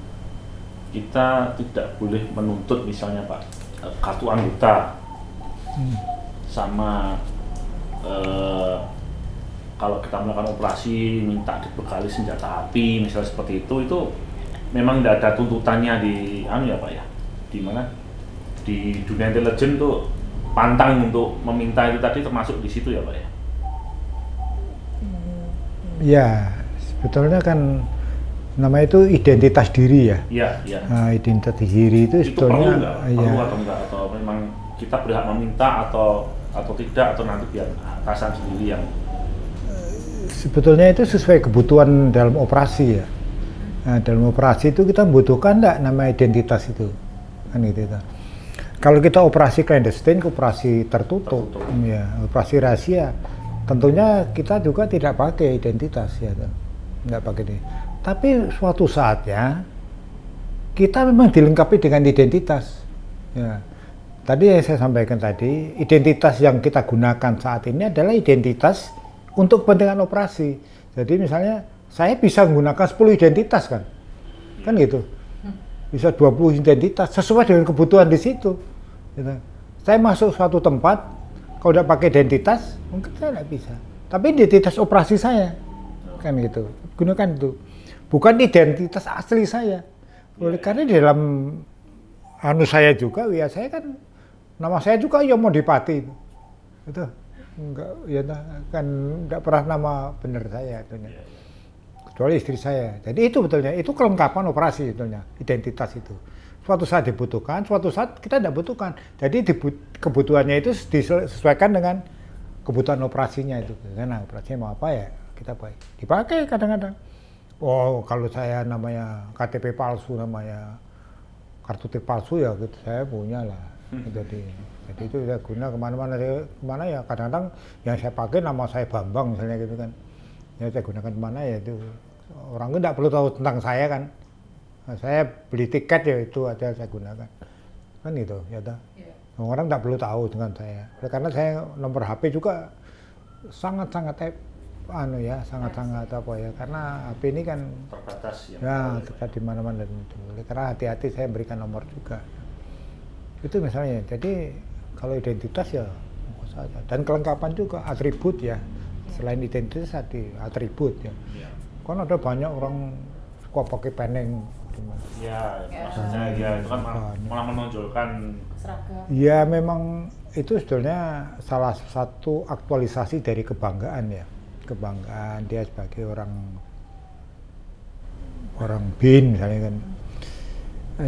kita tidak boleh menuntut misalnya pak eh, kartu anggota hmm. sama eh, kalau kita melakukan operasi minta dibekali senjata api misalnya seperti itu itu memang tidak ada tuntutannya di anu ya pak ya di mana di dunia intelijen tuh pantang untuk meminta itu tadi termasuk di situ ya pak ya. Ya, sebetulnya kan nama itu identitas diri ya. Iya, iya. Nah, identitas diri itu, itu sebetulnya perlu, enggak? Iya. perlu atau enggak atau memang kita berhak meminta atau atau tidak atau nanti biar atasan sendiri yang sebetulnya itu sesuai kebutuhan dalam operasi ya. Nah, dalam operasi itu kita membutuhkan enggak nama identitas itu. Kan gitu. -gitu. Kalau kita operasi clandestine, operasi tertutup, tertutup. ya, operasi rahasia, tentunya kita juga tidak pakai identitas ya. Kan? nggak pakai ini. Tapi suatu saatnya kita memang dilengkapi dengan identitas. Ya. Tadi yang saya sampaikan tadi, identitas yang kita gunakan saat ini adalah identitas untuk kepentingan operasi. Jadi misalnya saya bisa menggunakan 10 identitas kan, kan gitu. Bisa 20 identitas sesuai dengan kebutuhan di situ. Gitu. Saya masuk suatu tempat, kalau tidak pakai identitas, mungkin saya tidak bisa. Tapi identitas operasi saya, kan gitu gunakan itu bukan identitas asli saya oleh iya, iya. karena di dalam anu saya juga ya saya kan nama saya juga ya mau dipati itu enggak ya nah, kan enggak pernah nama benar saya itu iya, kecuali istri saya jadi itu betulnya itu kelengkapan operasi betulnya identitas itu suatu saat dibutuhkan suatu saat kita tidak butuhkan jadi kebutuhannya itu disesuaikan dengan kebutuhan operasinya itu karena operasinya mau apa ya kita baik dipakai kadang-kadang oh kalau saya namanya KTP palsu namanya kartu tip palsu ya gitu saya punya lah jadi jadi itu saya guna kemana-mana saya kemana ya kadang-kadang yang saya pakai nama saya Bambang misalnya gitu kan ya saya gunakan kemana ya itu orang itu tidak perlu tahu tentang saya kan nah, saya beli tiket ya itu aja saya gunakan kan gitu ya ta? Iya. orang tidak perlu tahu dengan saya karena saya nomor HP juga sangat-sangat anu ya sangat-sangat apa ya karena HP ini kan terbatas ya, ya kita di mana-mana dan itu karena hati-hati saya berikan nomor juga itu misalnya jadi kalau identitas ya saja dan kelengkapan juga atribut ya selain identitas hati atribut ya, ya. kan ada banyak orang kok pakai peneng ya, ya maksudnya ya itu kan malah menonjolkan seragam ya memang itu sebetulnya salah satu aktualisasi dari kebanggaan ya kebanggaan dia sebagai orang orang bin misalnya kan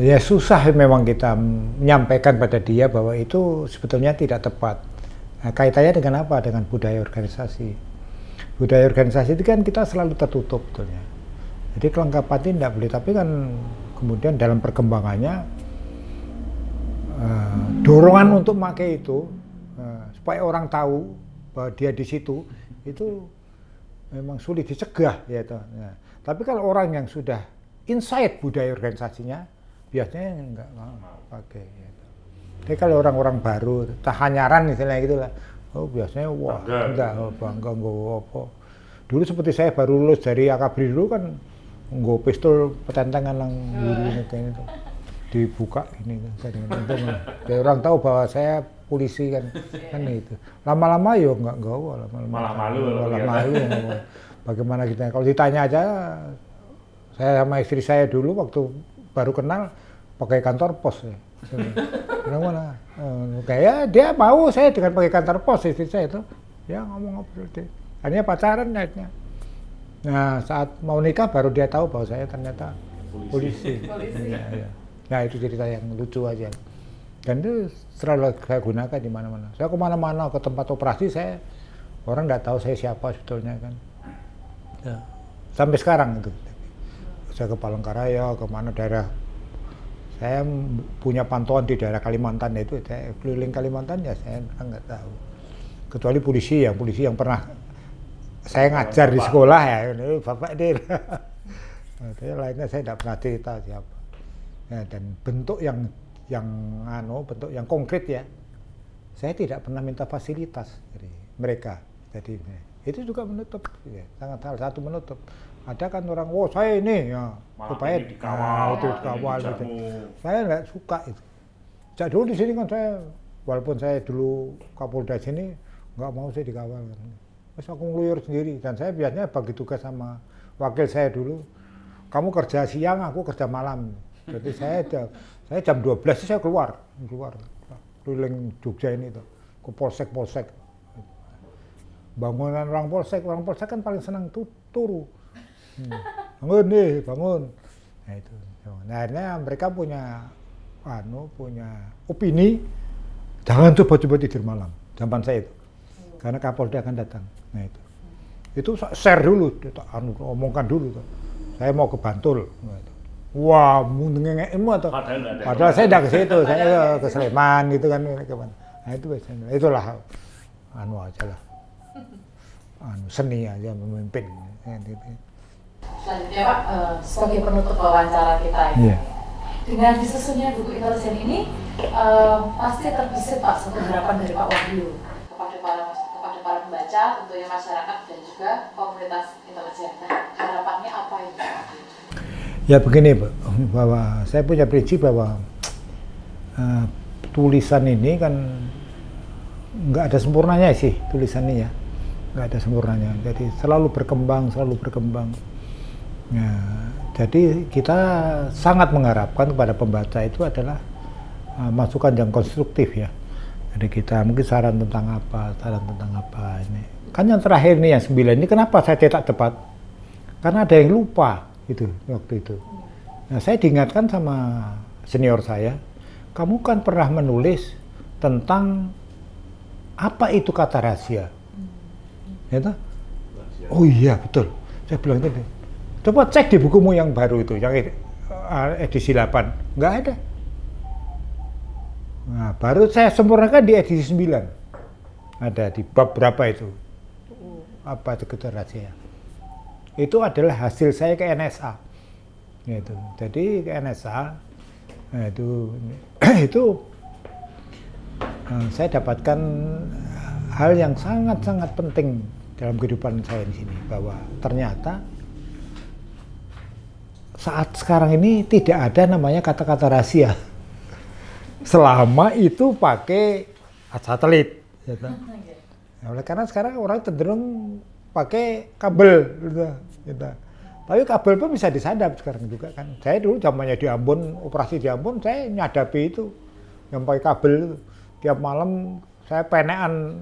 ya susah memang kita menyampaikan pada dia bahwa itu sebetulnya tidak tepat. Nah, kaitannya dengan apa? Dengan budaya organisasi. Budaya organisasi itu kan kita selalu tertutup betulnya. Jadi kelengkapan ini tidak boleh, tapi kan kemudian dalam perkembangannya uh, dorongan untuk memakai itu uh, supaya orang tahu bahwa dia di situ itu memang sulit dicegah ya itu. Ya. Tapi kalau orang yang sudah insight budaya organisasinya biasanya mau pakai. Ya. Tapi kalau orang-orang baru, tahanyaran istilahnya gitu lah Oh biasanya wah enggak oh, bangga enggak oh, apa. Dulu seperti saya baru lulus dari akabri dulu kan nggak pistol petentangan yang dulu ini kayak itu dibuka ini kan. Jadi orang tahu bahwa saya polisi kan kan itu lama-lama yuk ya nggak gawa lama-lama malah malu malah malu ya, bagaimana kita kalau ditanya aja saya sama istri saya dulu waktu baru kenal pakai kantor pos ya bilang mana eh, kayak dia mau saya dengan pakai kantor pos istri saya itu ya ngomong ngobrol deh hanya pacaran niatnya nah saat mau nikah baru dia tahu bahwa saya ternyata polisi, polisi. polisi. Ya, ya. nah itu cerita yang lucu aja dan itu selalu saya gunakan di mana-mana. Saya ke mana mana ke tempat operasi saya orang nggak tahu saya siapa sebetulnya kan. Ya. Sampai sekarang itu. Saya ke Palangkaraya, ke mana daerah saya punya pantauan di daerah Kalimantan itu saya keliling Kalimantan ya saya nggak tahu kecuali polisi ya polisi yang pernah saya ngajar bapak. di sekolah ya ini bapak dir lainnya saya tidak pernah cerita siapa ya, dan bentuk yang yang anu bentuk yang konkret ya saya tidak pernah minta fasilitas dari mereka jadi itu juga menutup ya, sangat salah satu menutup ada kan orang oh, saya ini ya supaya dikawal, nah, dikawal gitu. saya nggak suka itu sejak dulu di sini kan saya walaupun saya dulu kapolda sini nggak mau saya dikawal kan. aku ngeluyur sendiri dan saya biasanya bagi tugas sama wakil saya dulu kamu kerja siang aku kerja malam jadi saya saya jam 12 itu saya keluar, keluar keliling Jogja ini tuh ke polsek-polsek. Bangunan orang polsek, orang polsek kan paling senang tuh turu. Hmm. Bangun nih, bangun. Nah itu. Nah, akhirnya mereka punya anu punya opini jangan coba-coba tidur malam. Zaman saya itu. Karena Kapolda akan datang. Nah itu. Itu share dulu, anu omongkan dulu. Tuh. Saya mau ke Bantul. Nah, Wah, dengan ilmu atau padahal, padahal saya tidak ke situ, saya ke Sleman gitu kan, kemana. Nah itu biasanya, itulah anu aja lah, anu seni aja memimpin. Ya, gitu. Selanjutnya Pak, uh, sebagai penutup wawancara kita ini, yeah. dengan disusunnya buku intelijen ini, uh, pasti terbesit Pak satu harapan dari Pak Wahyu kepada para kepada para pembaca, tentunya masyarakat dan juga komunitas intelijen. Nah, harapannya apa ini Pak? Ya begini bahwa saya punya prinsip bahwa uh, tulisan ini kan nggak ada sempurnanya sih tulisannya ya nggak ada sempurnanya jadi selalu berkembang selalu berkembang ya, jadi kita sangat mengharapkan kepada pembaca itu adalah uh, masukan yang konstruktif ya jadi kita mungkin saran tentang apa saran tentang apa ini kan yang terakhir nih yang sembilan ini kenapa saya cetak cepat karena ada yang lupa itu waktu itu. Nah, saya diingatkan sama senior saya, kamu kan pernah menulis tentang apa itu kata rahasia. Ya Oh iya betul. Saya bilang tadi, gitu. coba cek di bukumu yang baru itu, yang eh, edisi 8. Nggak ada. Nah, baru saya sempurnakan di edisi 9. Ada di bab berapa itu? Oh. Apa itu kata rahasia? itu adalah hasil saya ke NSA gitu jadi ke NSA nah itu itu eh, saya dapatkan hal yang sangat-sangat penting dalam kehidupan saya di sini bahwa ternyata saat sekarang ini tidak ada namanya kata-kata rahasia selama itu pakai satelit gitu. oleh karena sekarang orang cenderung pakai kabel gitu gitu. Tapi kabel pun bisa disadap sekarang juga kan. Saya dulu zamannya di Ambon, operasi di Ambon, saya nyadapi itu. Yang pakai kabel Tiap malam saya penean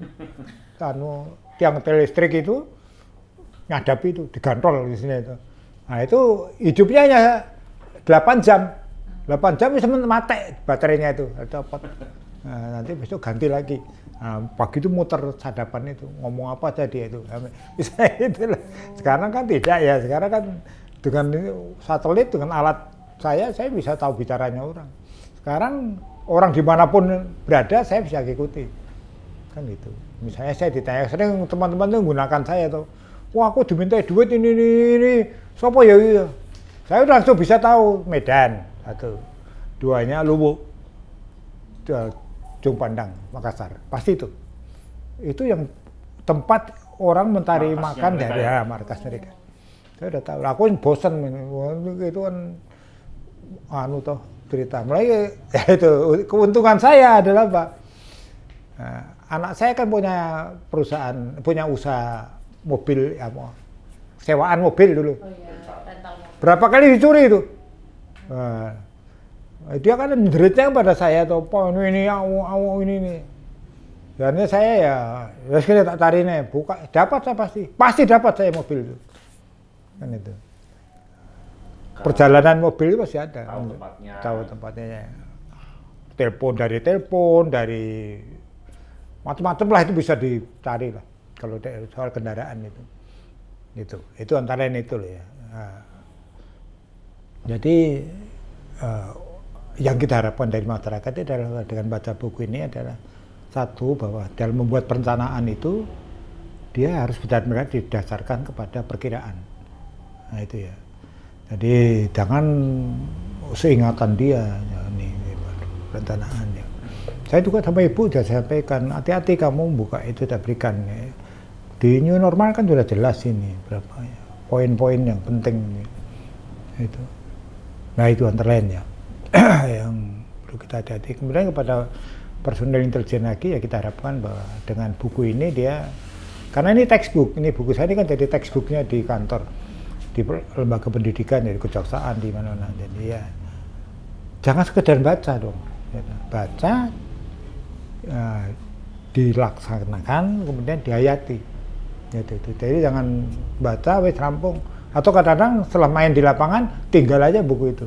anu, tiang listrik itu, nyadapi itu, digantol di sini itu. Nah itu hidupnya hanya 8 jam. 8 jam bisa mati baterainya itu. Atau Eh, nanti besok ganti lagi. Nah, pagi itu muter sadapan itu, ngomong apa aja dia itu. Misalnya itu lah. Sekarang kan tidak ya, sekarang kan dengan satelit, dengan alat saya, saya bisa tahu bicaranya orang. Sekarang orang dimanapun berada, saya bisa ikuti. Kan gitu. Misalnya saya ditanya, sering teman-teman itu menggunakan saya tuh. Wah aku diminta duit ini, ini, ini. Sopo ya, iya. Saya langsung bisa tahu Medan, satu. Duanya Lubuk. Jong Pandang, Makassar. Pasti itu. Itu yang tempat orang mentari makan dari ya, ah, markas mereka. Saya udah tahu. Aku kan bosan itu kan anu toh cerita. Mulai ya itu keuntungan saya adalah Pak. Nah, anak saya kan punya perusahaan, punya usaha mobil ya mau sewaan mobil dulu. Oh, iya. Berapa kali dicuri itu? Nah, Nah, dia kan menderitnya pada saya tuh po ini awu awu ini ini akhirnya saya ya ya sekali tak cari nih buka dapat saya pasti pasti dapat saya mobil itu kan itu perjalanan mobil itu pasti ada tahu tempatnya tahu tempatnya ya. telepon dari telepon dari macam-macam lah itu bisa dicari lah kalau soal kendaraan itu itu itu antara yang itu loh ya nah, jadi uh, yang kita harapkan dari masyarakat adalah dengan baca buku ini adalah satu bahwa dalam membuat perencanaan itu dia harus benar-benar didasarkan kepada perkiraan. Nah itu ya. Jadi jangan seingatan dia ya, ini, ini ya. Saya juga sama ibu sudah sampaikan hati-hati kamu buka itu tak berikan ya. Di new normal kan sudah jelas ini berapa ya. Poin-poin yang penting ya. itu. Nah itu antara lain ya. yang perlu kita hati-hati. Kemudian kepada personel intelijen lagi ya kita harapkan bahwa dengan buku ini dia karena ini textbook, ini buku saya ini kan jadi textbooknya di kantor di lembaga pendidikan ya, di kejaksaan di mana-mana. Jadi ya jangan sekedar baca dong, ya, baca uh, dilaksanakan kemudian dihayati. Gitu, itu. Jadi jangan baca wes rampung atau kadang-kadang setelah main di lapangan tinggal aja buku itu.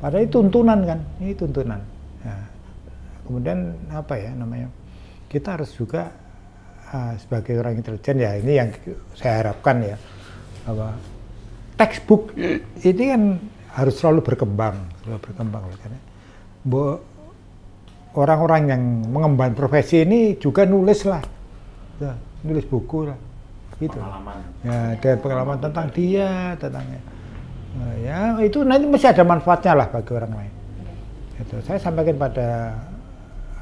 Padahal itu tuntunan kan, ini tuntunan. Ya. kemudian apa ya namanya? Kita harus juga uh, sebagai orang intelijen ya ini yang saya harapkan ya apa textbook ini kan harus selalu berkembang, selalu berkembang karena orang-orang yang mengemban profesi ini juga nulis lah, ya, nulis buku lah, gitu. Pengalaman. Ya, dan pengalaman tentang dia, tentangnya. Nah, ya itu nanti mesti ada manfaatnya lah bagi orang lain. Itu saya sampaikan pada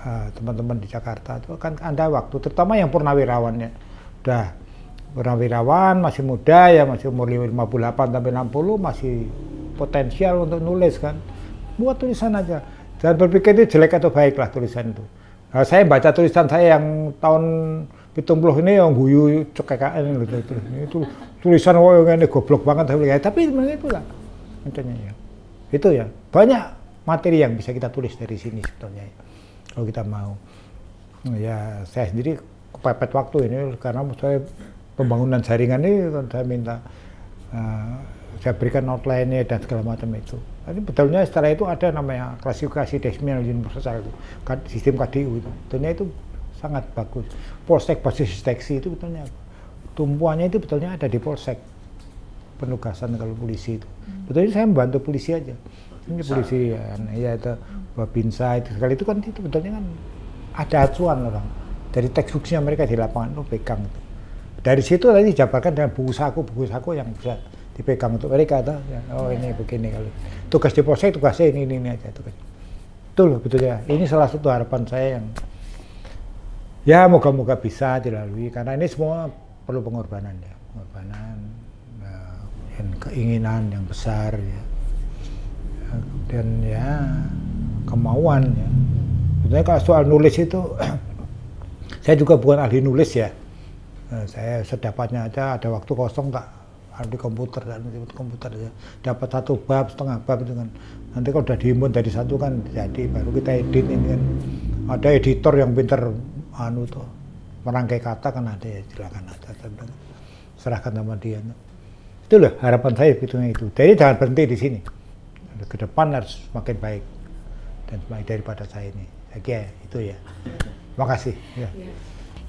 eh, teman-teman uh, di Jakarta itu kan ada waktu, terutama yang purnawirawannya. Udah purnawirawan masih muda ya masih umur 58 sampai 60 masih potensial untuk nulis kan. Buat tulisan aja. Jangan berpikir itu jelek atau baik lah tulisan itu Nah, saya baca tulisan saya yang tahun pitung ini yang guyu cekekaan gitu itu itu tulisan wah yang ini goblok banget ya, tapi tapi itu itulah contohnya ya itu ya banyak materi yang bisa kita tulis dari sini sebetulnya ya. kalau kita mau ya saya sendiri kepepet waktu ini karena saya pembangunan jaringan ini saya minta uh, saya berikan outline-nya dan segala macam itu tapi betulnya setelah itu ada namanya klasifikasi decimal unit itu, sistem KDU itu. Betulnya itu sangat bagus. Polsek basis deteksi itu betulnya tumpuannya itu betulnya ada di polsek penugasan kalau polisi itu. Hmm. Betulnya saya membantu polisi aja. Ini polisi ya, ya itu babinsa itu sekali itu kan itu betulnya kan ada acuan orang dari textbooknya mereka di lapangan oh, itu pegang Dari situ tadi dijabarkan dengan buku saku buku saku yang bisa dipegang untuk mereka toh. Ya, oh ini iya. begini kalau tugas di polsek tugasnya ini ini, ini aja tugas. Itu loh betul ya. Ini salah satu harapan saya yang ya moga-moga bisa dilalui karena ini semua perlu pengorbanan ya, pengorbanan eh, dan keinginan yang besar ya. dan ya kemauan ya. Sebenarnya kalau soal nulis itu saya juga bukan ahli nulis ya. Eh, saya sedapatnya aja ada waktu kosong tak ada di komputer dan di komputer ya dapat satu bab setengah bab itu kan nanti kalau udah diimpun dari satu kan jadi baru kita edit ini kan ada editor yang pinter anu tuh merangkai kata kan ada ya silakan aja serahkan sama dia kan. itu loh harapan saya itu itu jadi jangan berhenti di sini ke depan harus semakin baik dan semakin daripada saya ini oke itu ya makasih ya. Iya.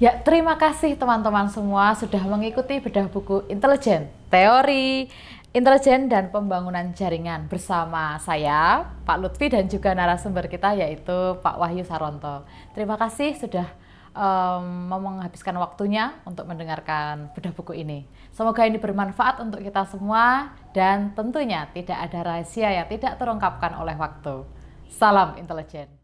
Ya, terima kasih teman-teman semua sudah mengikuti bedah buku Intelijen, Teori, Intelijen dan Pembangunan Jaringan bersama saya, Pak Lutfi dan juga narasumber kita yaitu Pak Wahyu Saronto. Terima kasih sudah um, menghabiskan waktunya untuk mendengarkan bedah buku ini. Semoga ini bermanfaat untuk kita semua dan tentunya tidak ada rahasia yang tidak terungkapkan oleh waktu. Salam intelijen.